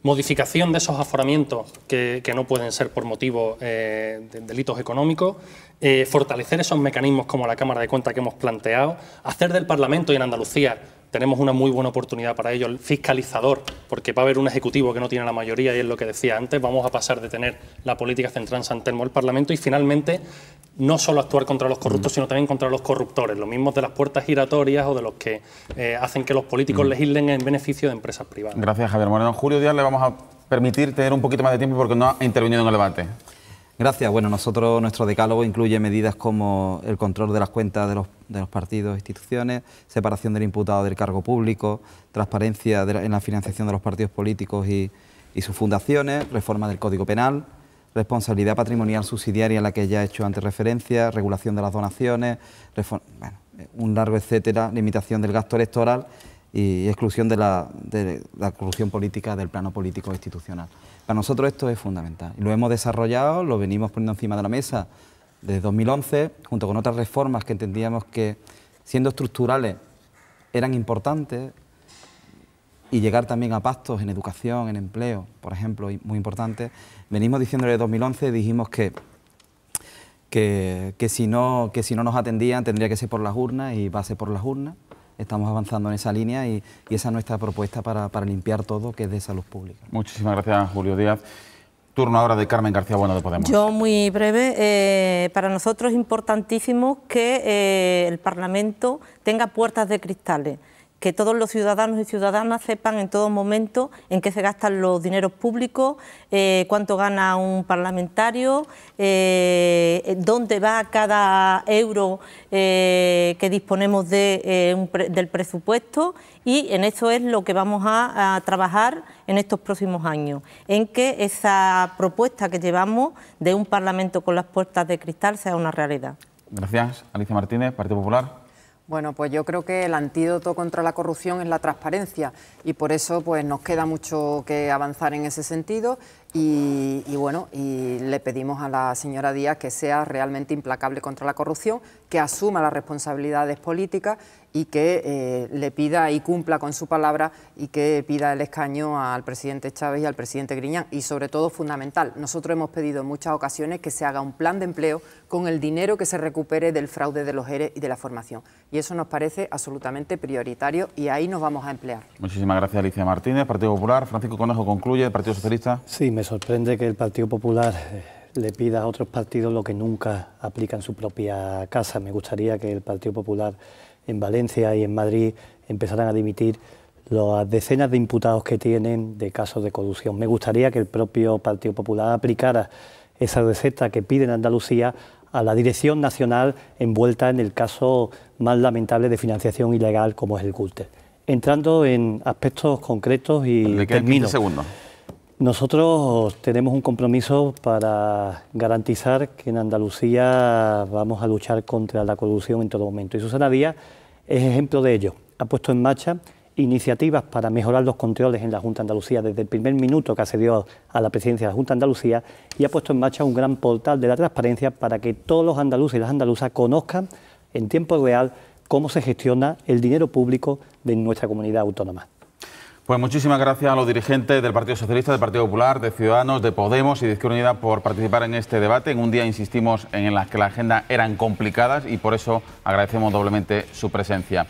Modificación de esos aforamientos que, no pueden ser por motivos eh, de delitos económicos, eh, fortalecer esos mecanismos como la Cámara de Cuentas que hemos planteado, hacer del Parlamento y en Andalucía tenemos una muy buena oportunidad para ello. El fiscalizador, porque va a haber un ejecutivo que no tiene la mayoría, y es lo que decía antes, vamos a pasar de tener la política central en San Telmo al Parlamento y finalmente no solo actuar contra los corruptos, mm. sino también contra los corruptores, Lo mismos de las puertas giratorias o de los que eh, hacen que los políticos mm. legislen en beneficio de empresas privadas. Gracias, Javier Moreno. Julio Díaz, le vamos a permitir tener un poquito más de tiempo porque no ha intervenido en el debate. Gracias. Bueno, nosotros, nuestro decálogo incluye medidas como el control de las cuentas de los, partidos e instituciones, separación del imputado del cargo público, transparencia en la financiación de los partidos políticos y, sus fundaciones, reforma del Código Penal, responsabilidad patrimonial subsidiaria a la que ya he hecho antes referencia, regulación de las donaciones, un largo etcétera, limitación del gasto electoral y exclusión de la, de la corrupción política del plano político institucional. Para nosotros esto es fundamental. Lo hemos desarrollado, lo venimos poniendo encima de la mesa desde 2011, junto con otras reformas que entendíamos que, siendo estructurales, eran importantes y llegar también a pactos en educación, en empleo, por ejemplo, muy importante. Venimos diciendo desde 2011, dijimos que, que, si no, que si no nos atendían tendría que ser por las urnas y va a ser por las urnas estamos avanzando en esa línea y, esa es nuestra propuesta para, limpiar todo que es de salud pública. Muchísimas gracias, Julio Díaz. Turno ahora de Carmen García Bueno de Podemos. Yo muy breve. Eh, para nosotros es importantísimo que eh, el Parlamento tenga puertas de cristales que todos los ciudadanos y ciudadanas sepan en todo momento en qué se gastan los dineros públicos, eh, cuánto gana un parlamentario, eh, dónde va cada euro eh, que disponemos del presupuesto y en eso es lo que vamos a trabajar en estos próximos años, en que esa propuesta que llevamos de un Parlamento con las puertas de cristal sea una realidad. Gracias, Alicia Martínez, Partido Popular. Bueno, pues yo creo que el antídoto contra la corrupción es la transparencia y por eso pues nos queda mucho que avanzar en ese sentido y, bueno, y le pedimos a la señora Díaz que sea realmente implacable contra la corrupción, que asuma las responsabilidades políticas y que eh, le pida y cumpla con su palabra y que pida el escaño al presidente Chávez y al presidente Griñán. Y sobre todo, fundamental, nosotros hemos pedido en muchas ocasiones que se haga un plan de empleo con el dinero que se recupere del fraude de los ERE y de la formación. Y eso nos parece absolutamente prioritario y ahí nos vamos a emplear. Muchísimas gracias, Alicia Martínez. Partido Popular, Francisco Conejo concluye, Partido Socialista. Sí, me sorprende que el Partido Popular eh, le pida a otros partidos lo que nunca aplica en su propia casa. Me gustaría que el Partido Popular en Valencia y en Madrid empezaran a dimitir las decenas de imputados que tienen de casos de corrupción. Me gustaría que el propio Partido Popular aplicara esa receta que pide en Andalucía a la dirección nacional envuelta en el caso más lamentable de financiación ilegal como es el CULTE. Entrando en aspectos concretos y termino. Nosotros tenemos un compromiso para garantizar que en Andalucía vamos a luchar contra la corrupción en todo momento. Y Susana Díaz es ejemplo de ello. Ha puesto en marcha iniciativas para mejorar los controles en la Junta de Andalucía desde el primer minuto que accedió a la presidencia de la Junta de Andalucía y ha puesto en marcha un gran portal de la transparencia para que todos los andaluces y las andaluzas conozcan en tiempo real cómo se gestiona el dinero público de nuestra comunidad autónoma. Pues muchísimas gracias a los dirigentes del Partido Socialista, del Partido Popular, de Ciudadanos, de Podemos y de Izquierda Unida por participar en este debate. En un día, insistimos, en las que la agenda eran complicadas y por eso agradecemos doblemente su presencia.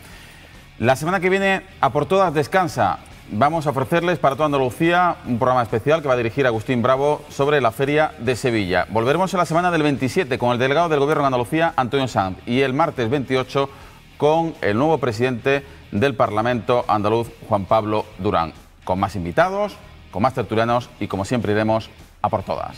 La semana que viene, a por todas descansa. Vamos a ofrecerles para toda Andalucía un programa especial que va a dirigir Agustín Bravo sobre la Feria de Sevilla. Volveremos en la semana del 27 con el delegado del Gobierno de Andalucía, Antonio Sanz, y el martes 28 con el nuevo presidente del Parlamento andaluz, Juan Pablo Durán. Con más invitados, con más tertulianos y como siempre iremos a por todas.